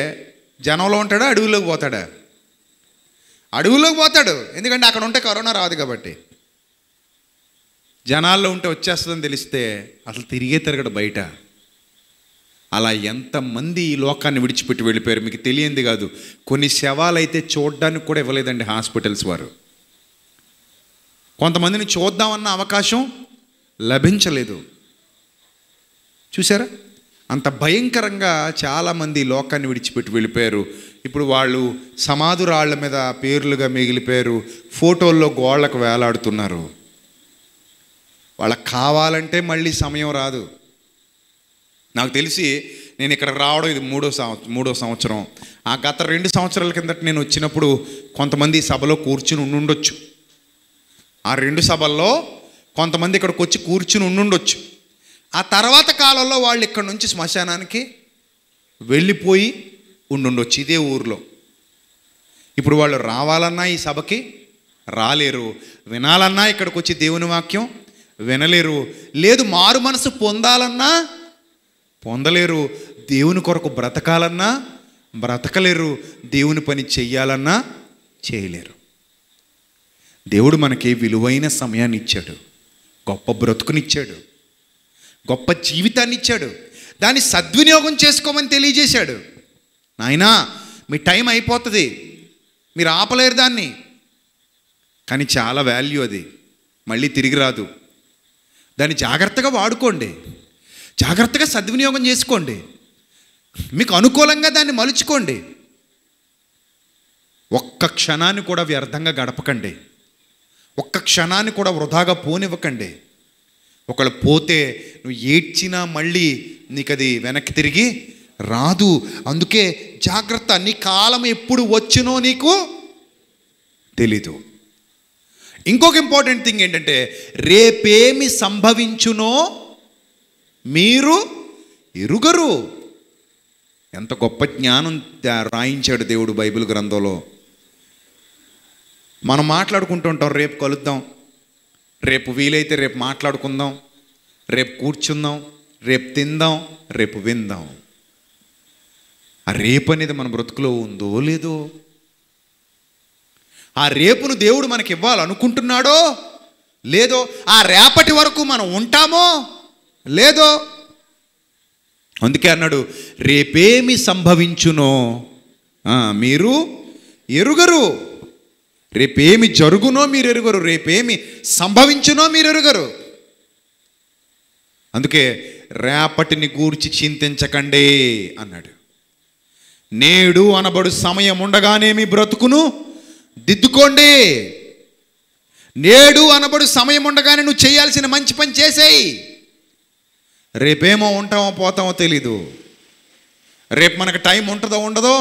జనంలో ఉంటాడా అడవిలోకి పోతాడా అడవిలోకి పోతాడు ఎందుకంటే అక్కడ ఉంటే కరోనా రాదు కాబట్టి జనాల్లో ఉంటే వచ్చేస్తుందని తెలిస్తే అసలు తిరిగే తిరగడు బయట అలా ఎంతమంది ఈ లోకాన్ని విడిచిపెట్టి వెళ్ళిపోయారు మీకు తెలియంది కాదు కొన్ని శవాలైతే చూడడానికి కూడా ఇవ్వలేదండి హాస్పిటల్స్ వారు కొంతమందిని చూద్దామన్న అవకాశం లభించలేదు చూసారా అంత భయంకరంగా చాలామంది లోకాన్ని విడిచిపెట్టి వెళ్ళిపోయారు ఇప్పుడు వాళ్ళు సమాధురాళ్ల మీద పేర్లుగా మిగిలిపోయారు ఫోటోల్లో గోళ్లకు వేలాడుతున్నారు వాళ్ళకి కావాలంటే మళ్ళీ సమయం రాదు నాకు తెలిసి నేను ఇక్కడ రావడం ఇది మూడో సంవత్సరం మూడో సంవత్సరం ఆ గత రెండు సంవత్సరాల కిందట నేను వచ్చినప్పుడు కొంతమంది సభలో కూర్చుని ఉండుండొచ్చు ఆ రెండు సభల్లో కొంతమంది ఇక్కడికి వచ్చి కూర్చుని ఉండుండొచ్చు ఆ తర్వాత కాలంలో వాళ్ళు ఇక్కడ నుంచి శ్మశానానికి వెళ్ళిపోయి ఉండుండొచ్చు ఇదే ఊర్లో ఇప్పుడు వాళ్ళు రావాలన్నా ఈ సభకి రాలేరు వినాలన్నా ఇక్కడికి వచ్చి దేవుని వాక్యం వినలేరు లేదు మారు మనసు పొందాలన్నా పొందలేరు దేవుని కొరకు బ్రతకాలన్నా బ్రతకలేరు దేవుని పని చెయ్యాలన్నా చేయలేరు దేవుడు మనకి విలువైన సమయాన్ని ఇచ్చాడు గొప్ప బ్రతుకునిచ్చాడు గొప్ప జీవితాన్ని ఇచ్చాడు దాన్ని సద్వినియోగం చేసుకోమని తెలియజేశాడు నాయనా మీ టైం అయిపోతుంది మీరు ఆపలేరు దాన్ని కానీ చాలా వాల్యూ అది మళ్ళీ తిరిగి రాదు దాన్ని జాగ్రత్తగా వాడుకోండి జాగ్రత్తగా సద్వినియోగం చేసుకోండి మీకు అనుకూలంగా దాన్ని మలుచుకోండి ఒక్క క్షణాన్ని కూడా వ్యర్థంగా గడపకండి ఒక్క క్షణాన్ని కూడా వృధాగా పోనివ్వకండి ఒకళ్ళు పోతే నువ్వు ఏడ్చినా మళ్ళీ నీకు అది వెనక్కి తిరిగి రాదు అందుకే జాగ్రత్త నీ కాలం ఎప్పుడు వచ్చినో నీకు తెలీదు ఇంకొక ఇంపార్టెంట్ థింగ్ ఏంటంటే రేపేమి సంభవించునో మీరు ఎరుగరు ఎంత గొప్ప జ్ఞానం రాయించాడు దేవుడు బైబిల్ గ్రంథంలో మనం మాట్లాడుకుంటుంటాం రేపు కలుద్దాం రేపు వీలైతే రేపు మాట్లాడుకుందాం రేపు కూర్చుందాం రేపు తిందాం రేపు విందాం ఆ రేపు అనేది మన బ్రతుకులో ఉందో లేదో ఆ రేపును దేవుడు మనకి ఇవ్వాలనుకుంటున్నాడో లేదో ఆ రేపటి వరకు మనం ఉంటామో లేదో అందుకే అన్నాడు రేపేమి సంభవించునో మీరు ఎరుగరు రేపేమి జరుగునో మీరు ఎరుగరు రేపేమి సంభవించునో మీరు ఎరుగరు అందుకే రేపటిని గూర్చి చింతించకండి అన్నాడు నేడు అనబడు సమయం ఉండగానే మీ బ్రతుకును దిద్దుకోండి నేడు అనబడు సమయం ఉండగానే నువ్వు చేయాల్సిన మంచి పని చేసేయి రేపేమో ఉంటామో పోతామో తెలీదు రేపు మనకు టైం ఉంటుందో ఉండదో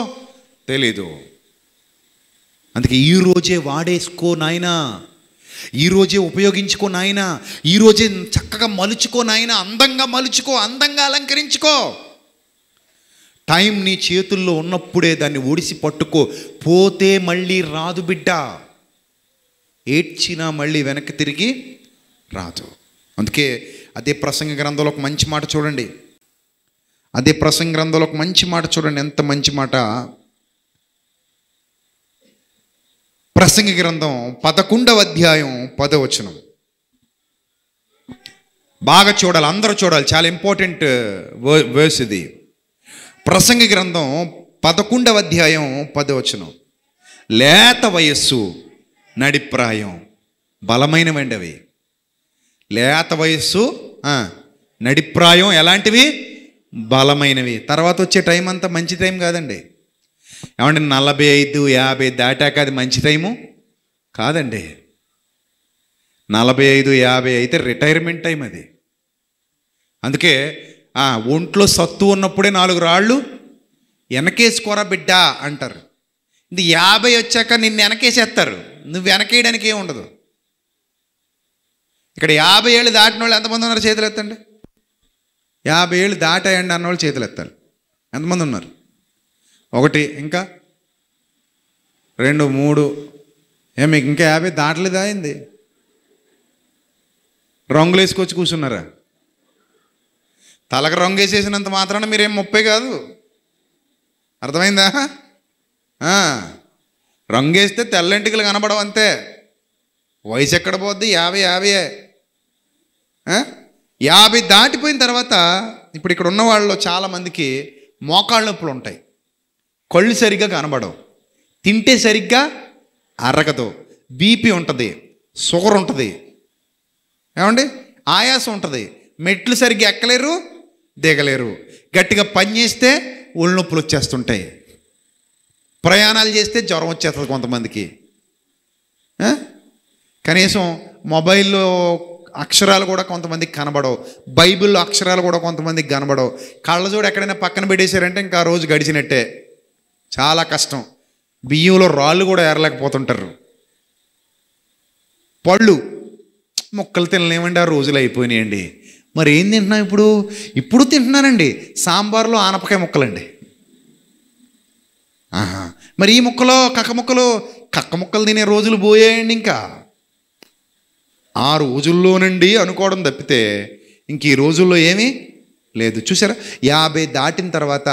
తెలీదు అందుకే ఈ రోజే వాడేసుకో నాయనా ఈరోజే ఉపయోగించుకో నాయన ఈరోజే చక్కగా మలుచుకో నాయన అందంగా మలుచుకో అందంగా అలంకరించుకో టైం నీ చేతుల్లో ఉన్నప్పుడే దాన్ని ఒడిసి పట్టుకో పోతే మళ్ళీ రాదు బిడ్డ ఏడ్చినా మళ్ళీ వెనక్కి తిరిగి రాదు అందుకే అదే ప్రసంగ గ్రంథంలో ఒక మంచి మాట చూడండి అదే ప్రసంగ గ్రంథంలో ఒక మంచి మాట చూడండి ఎంత మంచి మాట ప్రసంగి గ్రంథం పదకొండవ అధ్యాయం పదవచనం బాగా చూడాలి అందరూ చూడాలి చాలా ఇంపార్టెంట్ వర్స్ ఇది ప్రసంగి గ్రంథం పదకొండవ అధ్యాయం పదవచనం లేత వయస్సు నడిప్రాయం బలమైనవండవి లేత వయస్సు నడిప్రాయం ఎలాంటివి బలమైనవి తర్వాత వచ్చే టైం అంతా మంచి టైం కాదండి ఏమంటే నలభై ఐదు యాభై దాటాక అది మంచి టైము కాదండి నలభై ఐదు యాభై అయితే రిటైర్మెంట్ టైం అది అందుకే ఒంట్లో సత్తు ఉన్నప్పుడే నాలుగు రాళ్ళు వెనకేసుకోరా బిడ్డ అంటారు ఇది యాభై వచ్చాక నిన్ను వెనకేసేస్తారు నువ్వు వెనకేయడానికి ఏమి ఉండదు ఇక్కడ యాభై ఏళ్ళు దాటిన వాళ్ళు ఎంతమంది ఉన్నారు చేతులు ఎత్తండి యాభై ఏళ్ళు దాటాయండి అన్న వాళ్ళు చేతులు ఎత్తారు ఎంతమంది ఉన్నారు ఒకటి ఇంకా రెండు మూడు ఏ మీకు ఇంకా యాభై దాటలేదా అయింది రంగులు వేసుకొచ్చి కూర్చున్నారా తలకు రంగు వేసేసినంత మాత్రాన మీరేం ముప్పై కాదు అర్థమైందా రంగు వేస్తే తెల్లంటికలు కనబడవు అంతే వయసు ఎక్కడ పోద్ది యాభై యాభై యాభై దాటిపోయిన తర్వాత ఇప్పుడు ఇక్కడ ఉన్న వాళ్ళు చాలామందికి మోకాళ్ళ నొప్పులు ఉంటాయి కళ్ళు సరిగ్గా కనబడవు తింటే సరిగ్గా అరగదు బీపీ ఉంటుంది షుగర్ ఉంటుంది ఏమండి ఆయాసం ఉంటుంది మెట్లు సరిగ్గా ఎక్కలేరు దిగలేరు గట్టిగా పని చేస్తే ఒళ్ళు నొప్పులు వచ్చేస్తుంటాయి ప్రయాణాలు చేస్తే జ్వరం వచ్చేస్తుంది కొంతమందికి కనీసం మొబైల్లో అక్షరాలు కూడా కొంతమందికి కనబడవు బైబిల్లో అక్షరాలు కూడా కొంతమందికి కనబడవు కళ్ళజోడు ఎక్కడైనా పక్కన పెట్టేశారంటే ఇంకా రోజు గడిచినట్టే చాలా కష్టం బియ్యంలో రాళ్ళు కూడా ఏరలేకపోతుంటారు పళ్ళు మొక్కలు తినలేమండి ఆ రోజులు అయిపోయినాయండి మరి ఏం తింటున్నాం ఇప్పుడు ఇప్పుడు తింటున్నానండి సాంబార్లో ఆనపకాయ ముక్కలండి ఆహా మరి ఈ ముక్కలో కక్క ముక్కలు కక్క ముక్కలు తినే రోజులు పోయాయండి ఇంకా ఆ రోజుల్లోనండి అనుకోవడం తప్పితే ఇంక ఈ రోజుల్లో ఏమీ లేదు చూసారా యాభై దాటిన తర్వాత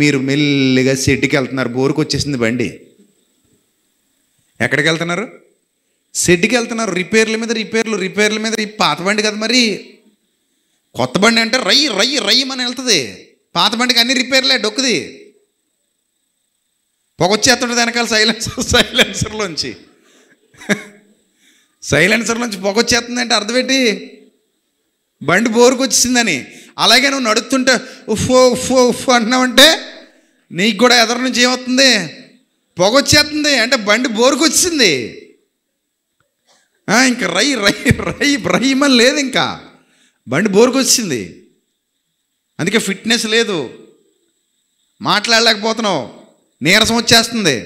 మీరు మెల్లిగా సిటీకి వెళ్తున్నారు బోరుకు వచ్చేసింది బండి ఎక్కడికి వెళ్తున్నారు సెడ్కి వెళ్తున్నారు రిపేర్ల మీద రిపేర్లు రిపేర్ల మీద పాత బండి కదా మరి కొత్త బండి అంటే రయ్యి రయ్యి రయ్యి మన వెళ్తుంది పాత బండికి అన్ని రిపేర్లే డొక్కుది పొగొచ్చేస్తుంటుంది వెనకాల సైలెన్సర్ సైలెన్సర్లోంచి సైలెన్సర్లోంచి పొగొచ్చేస్తుందంటే అర్థం పెట్టి బండి బోరుకు వచ్చిందని అలాగే నువ్వు నడుస్తుంటే ఉఫో ఉఫో ఉఫ్ అంటున్నావంటే నీకు కూడా ఎదరి నుంచి ఏమవుతుంది పొగొచ్చేస్తుంది అంటే బండి బోరుకొచ్చింది ఇంకా రై రై రై రయ్యమని లేదు ఇంకా బండి బోరుకొచ్చింది అందుకే ఫిట్నెస్ లేదు మాట్లాడలేకపోతున్నావు నీరసం వచ్చేస్తుంది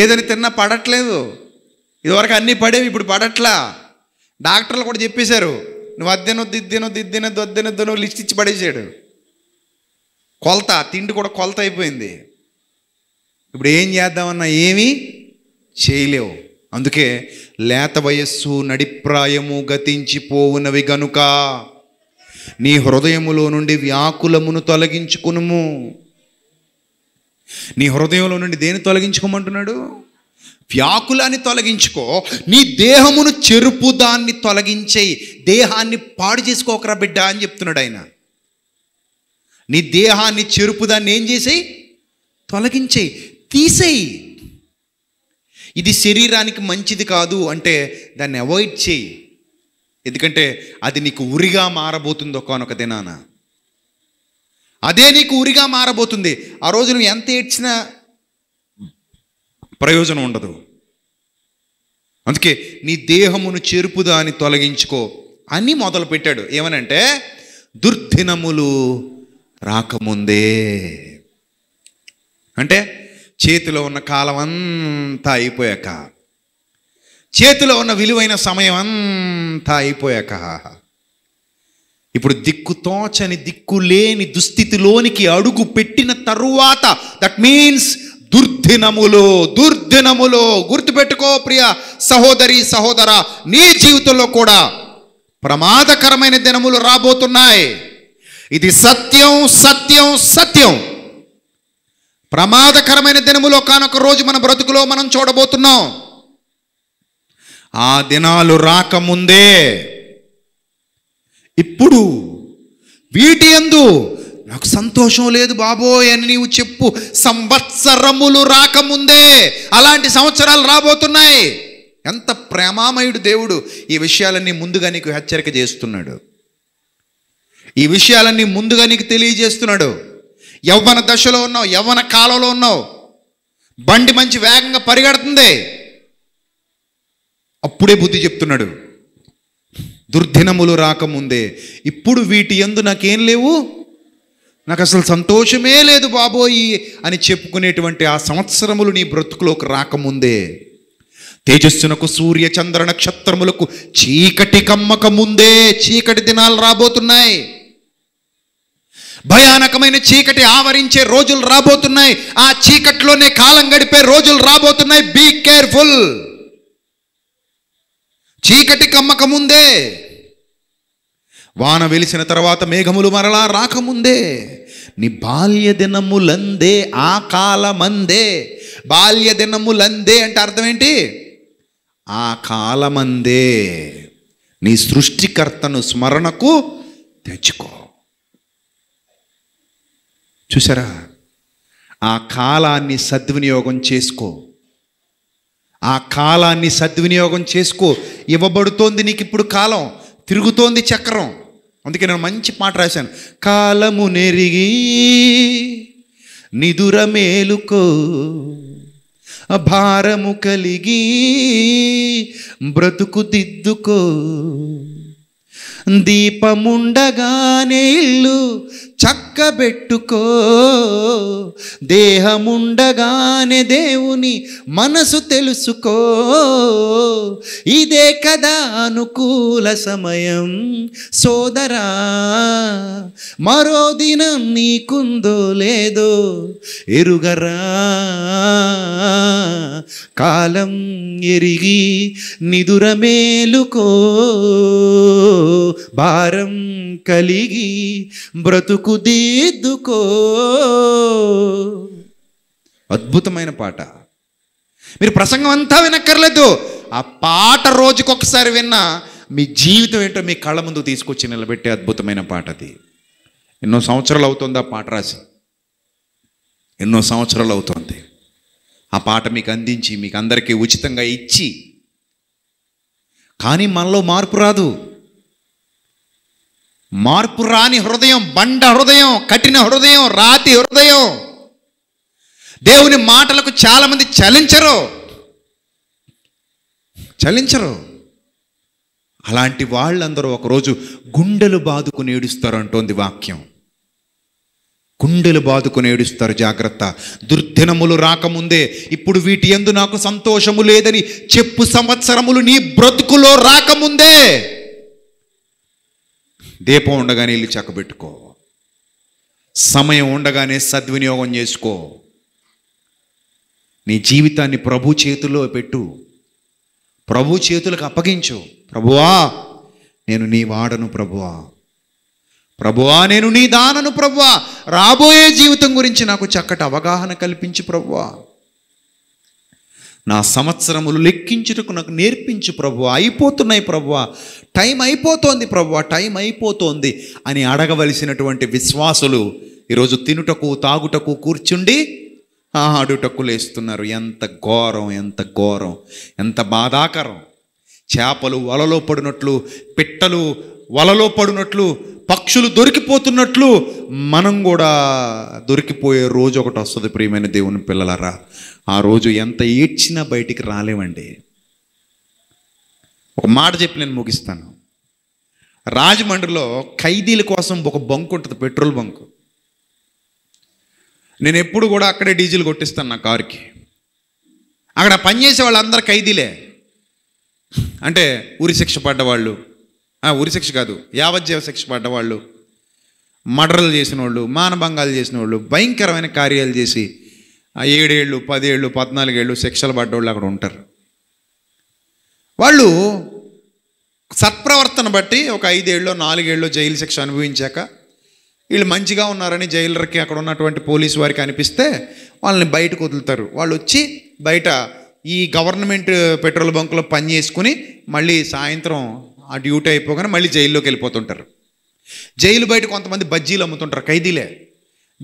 ఏదని తిన్నా పడట్లేదు ఇదివరకు అన్నీ పడేవి ఇప్పుడు పడట్లా డాక్టర్లు కూడా చెప్పేశారు నువ్వు అద్దెను దిద్దెను దిద్దెను దొద్దెనొద్దను లిస్ట్ ఇచ్చి పడేసాడు కొలత తిండి కూడా కొలత అయిపోయింది ఇప్పుడు ఏం చేద్దామన్నా ఏమీ చేయలేవు అందుకే లేత వయస్సు నడిప్రాయము గతించిపోవునవి గనుక నీ హృదయములో నుండి వ్యాకులమును తొలగించుకునుము నీ హృదయంలో నుండి దేని తొలగించుకోమంటున్నాడు వ్యాకులాన్ని తొలగించుకో నీ దేహమును చెరుపు దాన్ని తొలగించేయి దేహాన్ని పాడు చేసుకోకరా బిడ్డ అని చెప్తున్నాడు ఆయన నీ దేహాన్ని చెరుపు దాన్ని ఏం చేసేయి తొలగించేయి తీసేయి ఇది శరీరానికి మంచిది కాదు అంటే దాన్ని అవాయిడ్ చేయి ఎందుకంటే అది నీకు ఉరిగా మారబోతుంది ఒకనొక దినాన అదే నీకు ఉరిగా మారబోతుంది ఆ రోజు నువ్వు ఎంత ఏడ్చినా ప్రయోజనం ఉండదు అందుకే నీ దేహమును చెరుపుదాని తొలగించుకో అని మొదలు పెట్టాడు ఏమనంటే దుర్దినములు రాకముందే అంటే చేతిలో ఉన్న కాలం అంతా అయిపోయాక చేతిలో ఉన్న విలువైన సమయం అంతా అయిపోయాక ఇప్పుడు దిక్కుతోచని దిక్కు లేని దుస్థితిలోనికి అడుగు పెట్టిన తరువాత దట్ మీన్స్ దుర్దినములు దుర్దినములు గుర్తుపెట్టుకో ప్రియ సహోదరి సహోదర నీ జీవితంలో కూడా ప్రమాదకరమైన దినములు రాబోతున్నాయి ఇది సత్యం సత్యం సత్యం ప్రమాదకరమైన దినములో కానొక రోజు మన బ్రతుకులో మనం చూడబోతున్నాం ఆ దినాలు రాకముందే ఇప్పుడు వీటి ఎందు నాకు సంతోషం లేదు బాబోయ్ అని నీవు చెప్పు సంవత్సరములు రాకముందే అలాంటి సంవత్సరాలు రాబోతున్నాయి ఎంత ప్రేమామయుడు దేవుడు ఈ విషయాలన్నీ ముందుగా నీకు హెచ్చరిక చేస్తున్నాడు ఈ విషయాలన్నీ ముందుగా నీకు తెలియజేస్తున్నాడు యవ్వన దశలో ఉన్నావు యవ్వన కాలంలో ఉన్నావు బండి మంచి వేగంగా పరిగెడుతుంది అప్పుడే బుద్ధి చెప్తున్నాడు దుర్దినములు రాకముందే ఇప్పుడు వీటి ఎందు నాకేం లేవు నాకు అసలు సంతోషమే లేదు బాబోయి అని చెప్పుకునేటువంటి ఆ సంవత్సరములు నీ బ్రతుకులోకి రాకముందే తేజస్సునకు సూర్య చంద్ర నక్షత్రములకు చీకటి కమ్మక ముందే చీకటి దినాలు రాబోతున్నాయి భయానకమైన చీకటి ఆవరించే రోజులు రాబోతున్నాయి ఆ చీకటిలోనే కాలం గడిపే రోజులు రాబోతున్నాయి బీ కేర్ఫుల్ చీకటి కమ్మక ముందే వాన వెలిసిన తర్వాత మేఘములు మరలా రాకముందే నీ బాల్య దినములందే ఆ కాలమందే బాల్య దినములందే అంటే అర్థం ఏంటి ఆ కాలమందే నీ సృష్టికర్తను స్మరణకు తెచ్చుకో చూసారా ఆ కాలాన్ని సద్వినియోగం చేసుకో ఆ కాలాన్ని సద్వినియోగం చేసుకో ఇవ్వబడుతోంది నీకు ఇప్పుడు కాలం తిరుగుతోంది చక్రం అందుకే నేను మంచి పాట రాశాను కాలము నెరిగి నిదుర మేలుకో భారము కలిగి బ్రతుకు దిద్దుకో దీపముండగానే ఇల్లు చక్కబెట్టుకో దేహముండగానే దేవుని మనసు తెలుసుకో ఇదే కదా అనుకూల సమయం సోదరా మరో దినం నీకుందో లేదో ఎరుగరా కాలం ఎరిగి నిదుర మేలుకో భారం కలిగి బ్రతుకు దిక్కుదిద్దుకో అద్భుతమైన పాట మీరు ప్రసంగం అంతా వినక్కర్లేదు ఆ పాట రోజుకొకసారి విన్నా మీ జీవితం ఏంటో మీ కళ్ళ ముందు తీసుకొచ్చి నిలబెట్టే అద్భుతమైన పాట అది ఎన్నో సంవత్సరాలు అవుతుంది ఆ పాట రాసి ఎన్నో సంవత్సరాలు అవుతుంది ఆ పాట మీకు అందించి మీకు అందరికీ ఉచితంగా ఇచ్చి కానీ మనలో మార్పు రాదు మార్పు రాని హృదయం బండ హృదయం కఠిన హృదయం రాతి హృదయం దేవుని మాటలకు చాలామంది చలించరు చలించరు అలాంటి వాళ్ళందరూ ఒకరోజు గుండెలు బాదుకుని ఏడుస్తారు అంటోంది వాక్యం గుండెలు బాదుకుని ఏడుస్తారు జాగ్రత్త దుర్దినములు రాకముందే ఇప్పుడు వీటి ఎందు నాకు సంతోషము లేదని చెప్పు సంవత్సరములు నీ బ్రతుకులో రాకముందే దీపం ఉండగానే వెళ్ళి చక్కబెట్టుకో సమయం ఉండగానే సద్వినియోగం చేసుకో నీ జీవితాన్ని ప్రభు చేతుల్లో పెట్టు ప్రభు చేతులకు అప్పగించు ప్రభువా నేను నీ వాడను ప్రభువా ప్రభువా నేను నీ దానను ప్రభువా రాబోయే జీవితం గురించి నాకు చక్కటి అవగాహన కల్పించు ప్రభువా నా సంవత్సరములు లెక్కించుటకు నాకు నేర్పించు ప్రభు అయిపోతున్నాయి ప్రభు టైం అయిపోతోంది ప్రభు టైం అయిపోతోంది అని అడగవలసినటువంటి విశ్వాసులు ఈరోజు తినుటకు తాగుటకు కూర్చుండి ఆడుటకు లేస్తున్నారు ఎంత ఘోరం ఎంత ఘోరం ఎంత బాధాకరం చేపలు వలలో పడినట్లు పిట్టలు వలలో పడినట్లు పక్షులు దొరికిపోతున్నట్లు మనం కూడా దొరికిపోయే రోజు ఒకటి వస్తుంది ప్రియమైన దేవుని పిల్లలరా ఆ రోజు ఎంత ఏడ్చినా బయటికి రాలేవండి ఒక మాట చెప్పి నేను ముగిస్తాను రాజమండ్రిలో ఖైదీల కోసం ఒక బంక్ ఉంటుంది పెట్రోల్ బంక్ నేను ఎప్పుడు కూడా అక్కడే డీజిల్ కొట్టిస్తాను నా కారుకి అక్కడ పనిచేసే వాళ్ళందరూ ఖైదీలే అంటే ఉరి శిక్ష పడ్డవాళ్ళు ఉరి శిక్ష కాదు యావజ్జీవ శిక్ష పడ్డవాళ్ళు మర్డర్లు చేసిన వాళ్ళు మానభంగాలు చేసిన వాళ్ళు భయంకరమైన కార్యాలు చేసి ఏడేళ్ళు పదేళ్ళు పద్నాలుగేళ్ళు శిక్షలు పడ్డవాళ్ళు అక్కడ ఉంటారు వాళ్ళు సత్ప్రవర్తన బట్టి ఒక ఐదేళ్ళు నాలుగేళ్ళు జైలు శిక్ష అనుభవించాక వీళ్ళు మంచిగా ఉన్నారని జైలర్కి అక్కడ ఉన్నటువంటి పోలీసు వారికి అనిపిస్తే వాళ్ళని బయటకు వదులుతారు వాళ్ళు వచ్చి బయట ఈ గవర్నమెంట్ పెట్రోల్ బంకులో పని చేసుకుని మళ్ళీ సాయంత్రం ఆ డ్యూటీ అయిపోగానే మళ్ళీ జైల్లోకి వెళ్ళిపోతుంటారు జైలు బయట కొంతమంది బజ్జీలు అమ్ముతుంటారు ఖైదీలే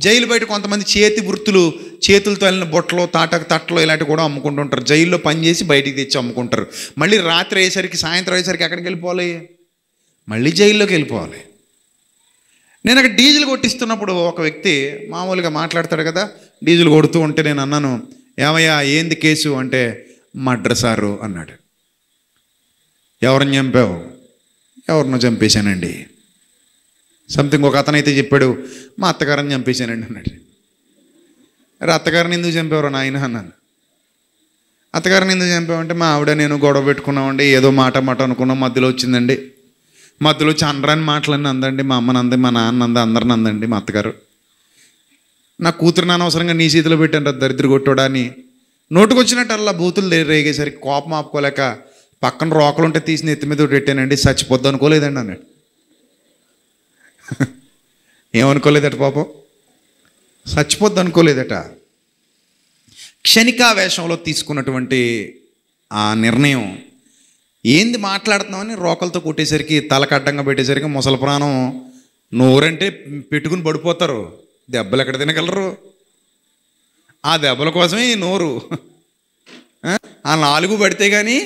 జైలు బయట కొంతమంది చేతి వృత్తులు చేతులతో వెళ్ళిన బొట్టలో తాటకు తట్టలో ఇలాంటివి కూడా అమ్ముకుంటుంటారు జైల్లో పనిచేసి బయటికి తెచ్చి అమ్ముకుంటారు మళ్ళీ రాత్రి అయ్యేసరికి సాయంత్రం అయ్యేసరికి ఎక్కడికి వెళ్ళిపోవాలి మళ్ళీ జైల్లోకి వెళ్ళిపోవాలి నేను అక్కడ డీజిల్ కొట్టిస్తున్నప్పుడు ఒక వ్యక్తి మామూలుగా మాట్లాడతాడు కదా డీజిల్ కొడుతూ ఉంటే నేను అన్నాను ఏమయ్యా ఏంది కేసు అంటే మడ్రసారు అన్నాడు ఎవరిని చంపావు ఎవరినో చంపేశానండి సంథింగ్ ఒక అతనైతే చెప్పాడు మా అత్తగారిని చంపేశానండి అన్నాడు అరే అత్తగారిని ఎందుకు చంపేవారు నాయన అన్నాను అత్తగారిని ఎందుకు చంపామంటే మా ఆవిడ నేను గొడవ పెట్టుకున్నామండి ఏదో మాట మాట అనుకున్నాం మధ్యలో వచ్చిందండి మధ్యలో వచ్చి అనరాని మాటలన్నీ అందండి మా అమ్మ నంది మా నాన్న అంది అందరిని అందండి మా అత్తగారు నా కూతురు నానవసరంగా నీ చేతిలో పెట్టాను దరిద్ర కొట్టోడా అని నోటుకొచ్చినట్టు అలా బూతులు రేగేసరికి కోపం ఆపుకోలేక పక్కన రోకలు ఉంటే తీసి నెత్తి మీద పెట్టానండి చచ్చిపోద్దు అనుకోలేదండి అన్నాడు ఏమనుకోలేదట పాపం చచ్చిపోద్దు అనుకోలేదట వేషంలో తీసుకున్నటువంటి ఆ నిర్ణయం ఏంది మాట్లాడుతున్నామని రోకలతో కొట్టేసరికి తలకడ్డంగా పెట్టేసరికి ముసలి ప్రాణం నోరంటే పెట్టుకుని పడిపోతారు దెబ్బలు ఎక్కడ తినగలరు ఆ దెబ్బల కోసమే నోరు ఆ నాలుగు పడితే కానీ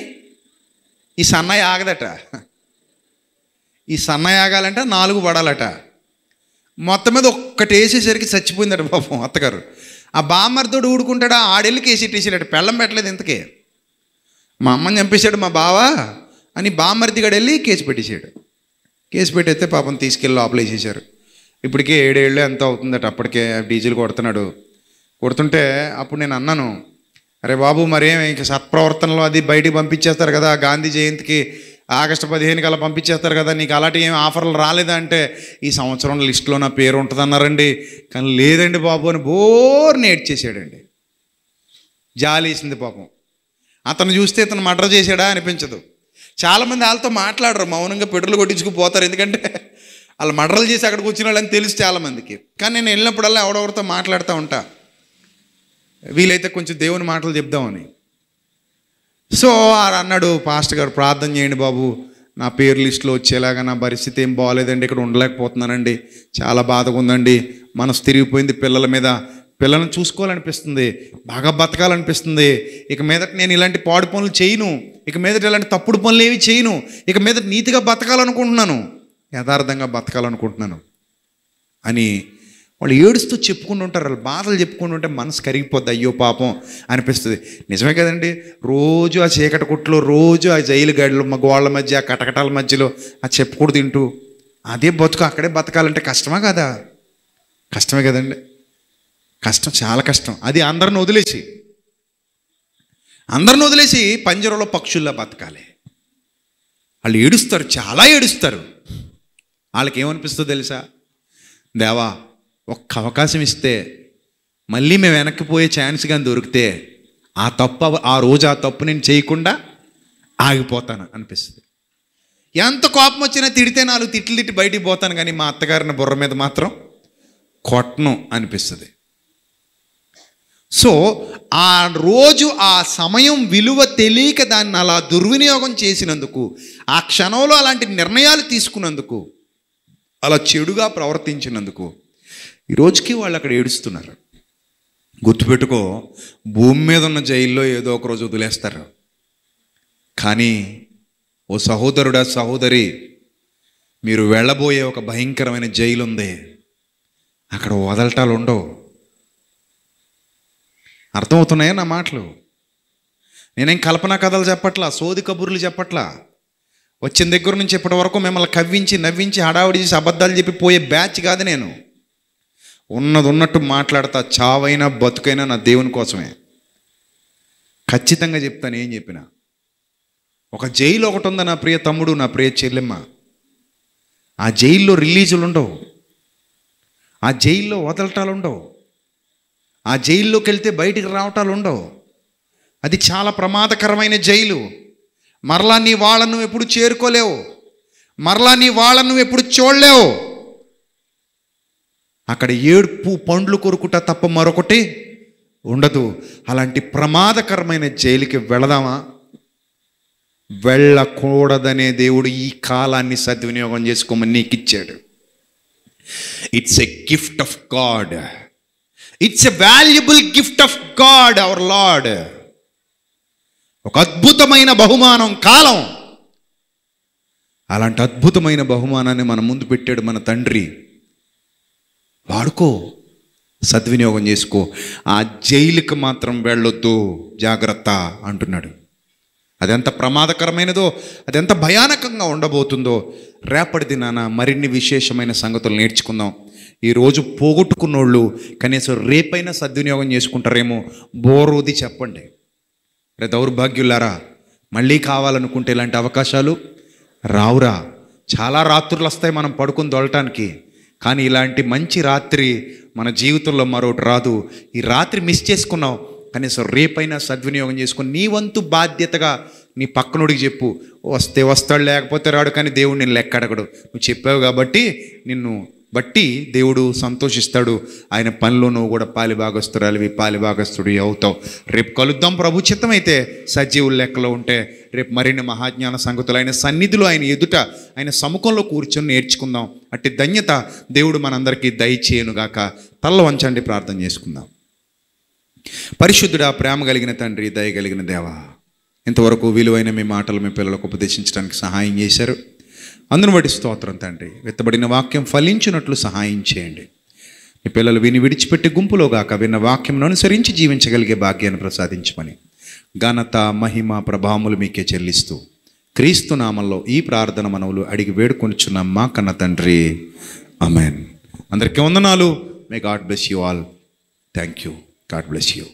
ఈ సన్నాయి ఆగదట ఈ సన్నాయి ఆగాలంటే నాలుగు పడాలట మొత్తం మీద ఒక్కటి వేసేసరికి చచ్చిపోయిందట పాపం అత్తగారు ఆ బామ్మర్తోడు ఊడుకుంటాడా వేసి కేసీటేసాడట పెళ్ళం పెట్టలేదు ఇంతకే మా అమ్మని చంపేశాడు మా బావ అని బామ్మర్తిగాడు వెళ్ళి కేసు పెట్టేశాడు కేసు పెట్టేస్తే పాపం తీసుకెళ్ళి లోపల వేసేశారు ఇప్పటికే ఏడేళ్ళు ఎంత అవుతుందట అప్పటికే డీజిల్ కొడుతున్నాడు కొడుతుంటే అప్పుడు నేను అన్నాను అరే బాబు మరేం ఇంక సత్ప్రవర్తనలో అది బయటికి పంపించేస్తారు కదా గాంధీ జయంతికి ఆగస్టు పదిహేనుకి అలా పంపించేస్తారు కదా నీకు అలాంటి ఏం ఆఫర్లు రాలేదా అంటే ఈ సంవత్సరం లిస్టులో నా పేరు అన్నారండి కానీ లేదండి బాబు అని బోర్ నేడ్చేసాడండి జాలేసింది పాపం అతను చూస్తే ఇతను మర్డర్ చేశాడా అనిపించదు చాలామంది వాళ్ళతో మాట్లాడరు మౌనంగా పెట్రోల్ కొట్టించుకుపోతారు ఎందుకంటే వాళ్ళు మర్డర్లు చేసి అక్కడికి వచ్చిన వాళ్ళని తెలుసు చాలామందికి కానీ నేను వెళ్ళినప్పుడల్లా ఎవడెవరితో మాట్లాడుతూ ఉంటాను వీలైతే కొంచెం దేవుని మాటలు చెప్దామని సో అన్నాడు పాస్టర్ గారు ప్రార్థన చేయండి బాబు నా పేరు లిస్టులో వచ్చేలాగా నా పరిస్థితి ఏం బాగాలేదండి ఇక్కడ ఉండలేకపోతున్నానండి చాలా బాధగా ఉందండి మనసు తిరిగిపోయింది పిల్లల మీద పిల్లలను చూసుకోవాలనిపిస్తుంది బాగా బతకాలనిపిస్తుంది ఇక మీదట నేను ఇలాంటి పాడు పనులు చేయను ఇక మీదట ఇలాంటి తప్పుడు పనులు ఏవి చేయను ఇక మీద నీతిగా బతకాలనుకుంటున్నాను యథార్థంగా బతకాలనుకుంటున్నాను అని వాళ్ళు ఏడుస్తూ చెప్పుకుంటూ ఉంటారు వాళ్ళు బాధలు చెప్పుకుంటుంటే మనసు కరిగిపోద్ది అయ్యో పాపం అనిపిస్తుంది నిజమే కదండి రోజు ఆ చీకటి కుట్లో రోజు ఆ జైలు గడిలో మా గోళ్ళ మధ్య ఆ కటకటాల మధ్యలో ఆ చెప్పుకూడదు తింటూ అదే బతుకు అక్కడే బతకాలంటే కష్టమా కదా కష్టమే కదండి కష్టం చాలా కష్టం అది అందరిని వదిలేసి అందరిని వదిలేసి పంజరంలో పక్షుల్లో బతకాలి వాళ్ళు ఏడుస్తారు చాలా ఏడుస్తారు వాళ్ళకి ఏమనిపిస్తుందో తెలుసా దేవా ఒక్క అవకాశం ఇస్తే మళ్ళీ మేము వెనక్కిపోయే ఛాన్స్ కానీ దొరికితే ఆ తప్పు ఆ రోజు ఆ తప్పు నేను చేయకుండా ఆగిపోతాను అనిపిస్తుంది ఎంత కోపం వచ్చినా తిడితే నాలుగు తిట్లు తిట్టి బయటికి పోతాను కానీ మా అత్తగారిని బుర్ర మీద మాత్రం కొట్టను అనిపిస్తుంది సో ఆ రోజు ఆ సమయం విలువ తెలియక దాన్ని అలా దుర్వినియోగం చేసినందుకు ఆ క్షణంలో అలాంటి నిర్ణయాలు తీసుకున్నందుకు అలా చెడుగా ప్రవర్తించినందుకు ఈ రోజుకి వాళ్ళు అక్కడ ఏడుస్తున్నారు గుర్తుపెట్టుకో భూమి మీద ఉన్న జైల్లో ఏదో ఒక రోజు వదిలేస్తారు కానీ ఓ సహోదరుడా సహోదరి మీరు వెళ్ళబోయే ఒక భయంకరమైన జైలు ఉంది అక్కడ వదలటాలు ఉండవు అర్థమవుతున్నాయా నా మాటలు నేనేం కల్పనా కథలు చెప్పట్లా సోది కబుర్లు చెప్పట్లా వచ్చిన దగ్గర నుంచి ఇప్పటి వరకు మిమ్మల్ని కవ్వించి నవ్వించి హడావుడి చేసి అబద్ధాలు చెప్పి పోయే బ్యాచ్ కాదు నేను ఉన్నది ఉన్నట్టు మాట్లాడతా చావైనా బతుకైనా నా దేవుని కోసమే ఖచ్చితంగా చెప్తాను ఏం చెప్పిన ఒక జైలు ఒకటి ఉందా నా ప్రియ తమ్ముడు నా ప్రియ చెల్లెమ్మ ఆ జైల్లో రిలీజులు ఉండవు ఆ జైల్లో వదలటాలు ఉండవు ఆ జైల్లోకి వెళ్తే బయటికి రావటాలు ఉండవు అది చాలా ప్రమాదకరమైన జైలు మరలా నీ వాళ్ళను ఎప్పుడు చేరుకోలేవు మరలా నీ వాళ్ళను ఎప్పుడు చూడలేవు అక్కడ ఏడుపు పండ్లు కొరుకుట తప్ప మరొకటి ఉండదు అలాంటి ప్రమాదకరమైన జైలుకి వెళదామా వెళ్ళకూడదనే దేవుడు ఈ కాలాన్ని సద్వినియోగం చేసుకోమని నీకు ఇచ్చాడు it's a gift of God it's a valuable gift of God our Lord ఒక అద్భుతమైన బహుమానం కాలం అలాంటి అద్భుతమైన బహుమానాన్ని మన ముందు పెట్టాడు మన తండ్రి వాడుకో సద్వినియోగం చేసుకో ఆ జైలుకి మాత్రం వెళ్ళొద్దు జాగ్రత్త అంటున్నాడు అదెంత ప్రమాదకరమైనదో అదెంత భయానకంగా ఉండబోతుందో రేపటి దినాన మరిన్ని విశేషమైన సంగతులు నేర్చుకుందాం ఈరోజు పోగొట్టుకున్నోళ్ళు కనీసం రేపైనా సద్వినియోగం చేసుకుంటారేమో బోరోది చెప్పండి రే దౌర్భాగ్యులారా మళ్ళీ కావాలనుకుంటే ఇలాంటి అవకాశాలు రావురా చాలా రాత్రులు వస్తాయి మనం పడుకుని దొలటానికి కానీ ఇలాంటి మంచి రాత్రి మన జీవితంలో మరొకటి రాదు ఈ రాత్రి మిస్ చేసుకున్నావు కనీసం రేపైనా సద్వినియోగం చేసుకుని నీ వంతు బాధ్యతగా నీ పక్కనుడికి చెప్పు వస్తే వస్తాడు లేకపోతే రాడు కానీ దేవుడు నేను లెక్కడగడు నువ్వు చెప్పావు కాబట్టి నిన్ను బట్టి దేవుడు సంతోషిస్తాడు ఆయన పనిలో నువ్వు కూడా పాలిభాగస్తురాలివి పాలిభాగస్తుడు అవుతావు రేపు కలుద్దాం ప్రభు చిత్తమైతే సజీవుల లెక్కలో ఉంటే రేపు మరిన్ని మహాజ్ఞాన సంగతులు ఆయన సన్నిధిలో ఆయన ఎదుట ఆయన సముఖంలో కూర్చొని నేర్చుకుందాం అట్టి ధన్యత దేవుడు మనందరికీ దయచేయనుగాక తల్ల వంచండి ప్రార్థన చేసుకుందాం పరిశుద్ధుడా ప్రేమ కలిగిన తండ్రి దయ కలిగిన దేవా ఇంతవరకు విలువైన మీ మాటలు మీ పిల్లలకు ఉపదేశించడానికి సహాయం చేశారు అందును బట్టి స్తోత్రం తండ్రి విత్తబడిన వాక్యం ఫలించినట్లు సహాయం చేయండి మీ పిల్లలు విని విడిచిపెట్టి గుంపులోగాక విన్న వాక్యంను అనుసరించి జీవించగలిగే భాగ్యాన్ని ప్రసాదించమని ఘనత మహిమ ప్రభావములు మీకే చెల్లిస్తూ క్రీస్తు నామంలో ఈ ప్రార్థన మనవులు అడిగి వేడుకొనిచున్నాం మా కన్న తండ్రి అమెన్ అందరికీ వందనాలు may God bless you all thank you God bless you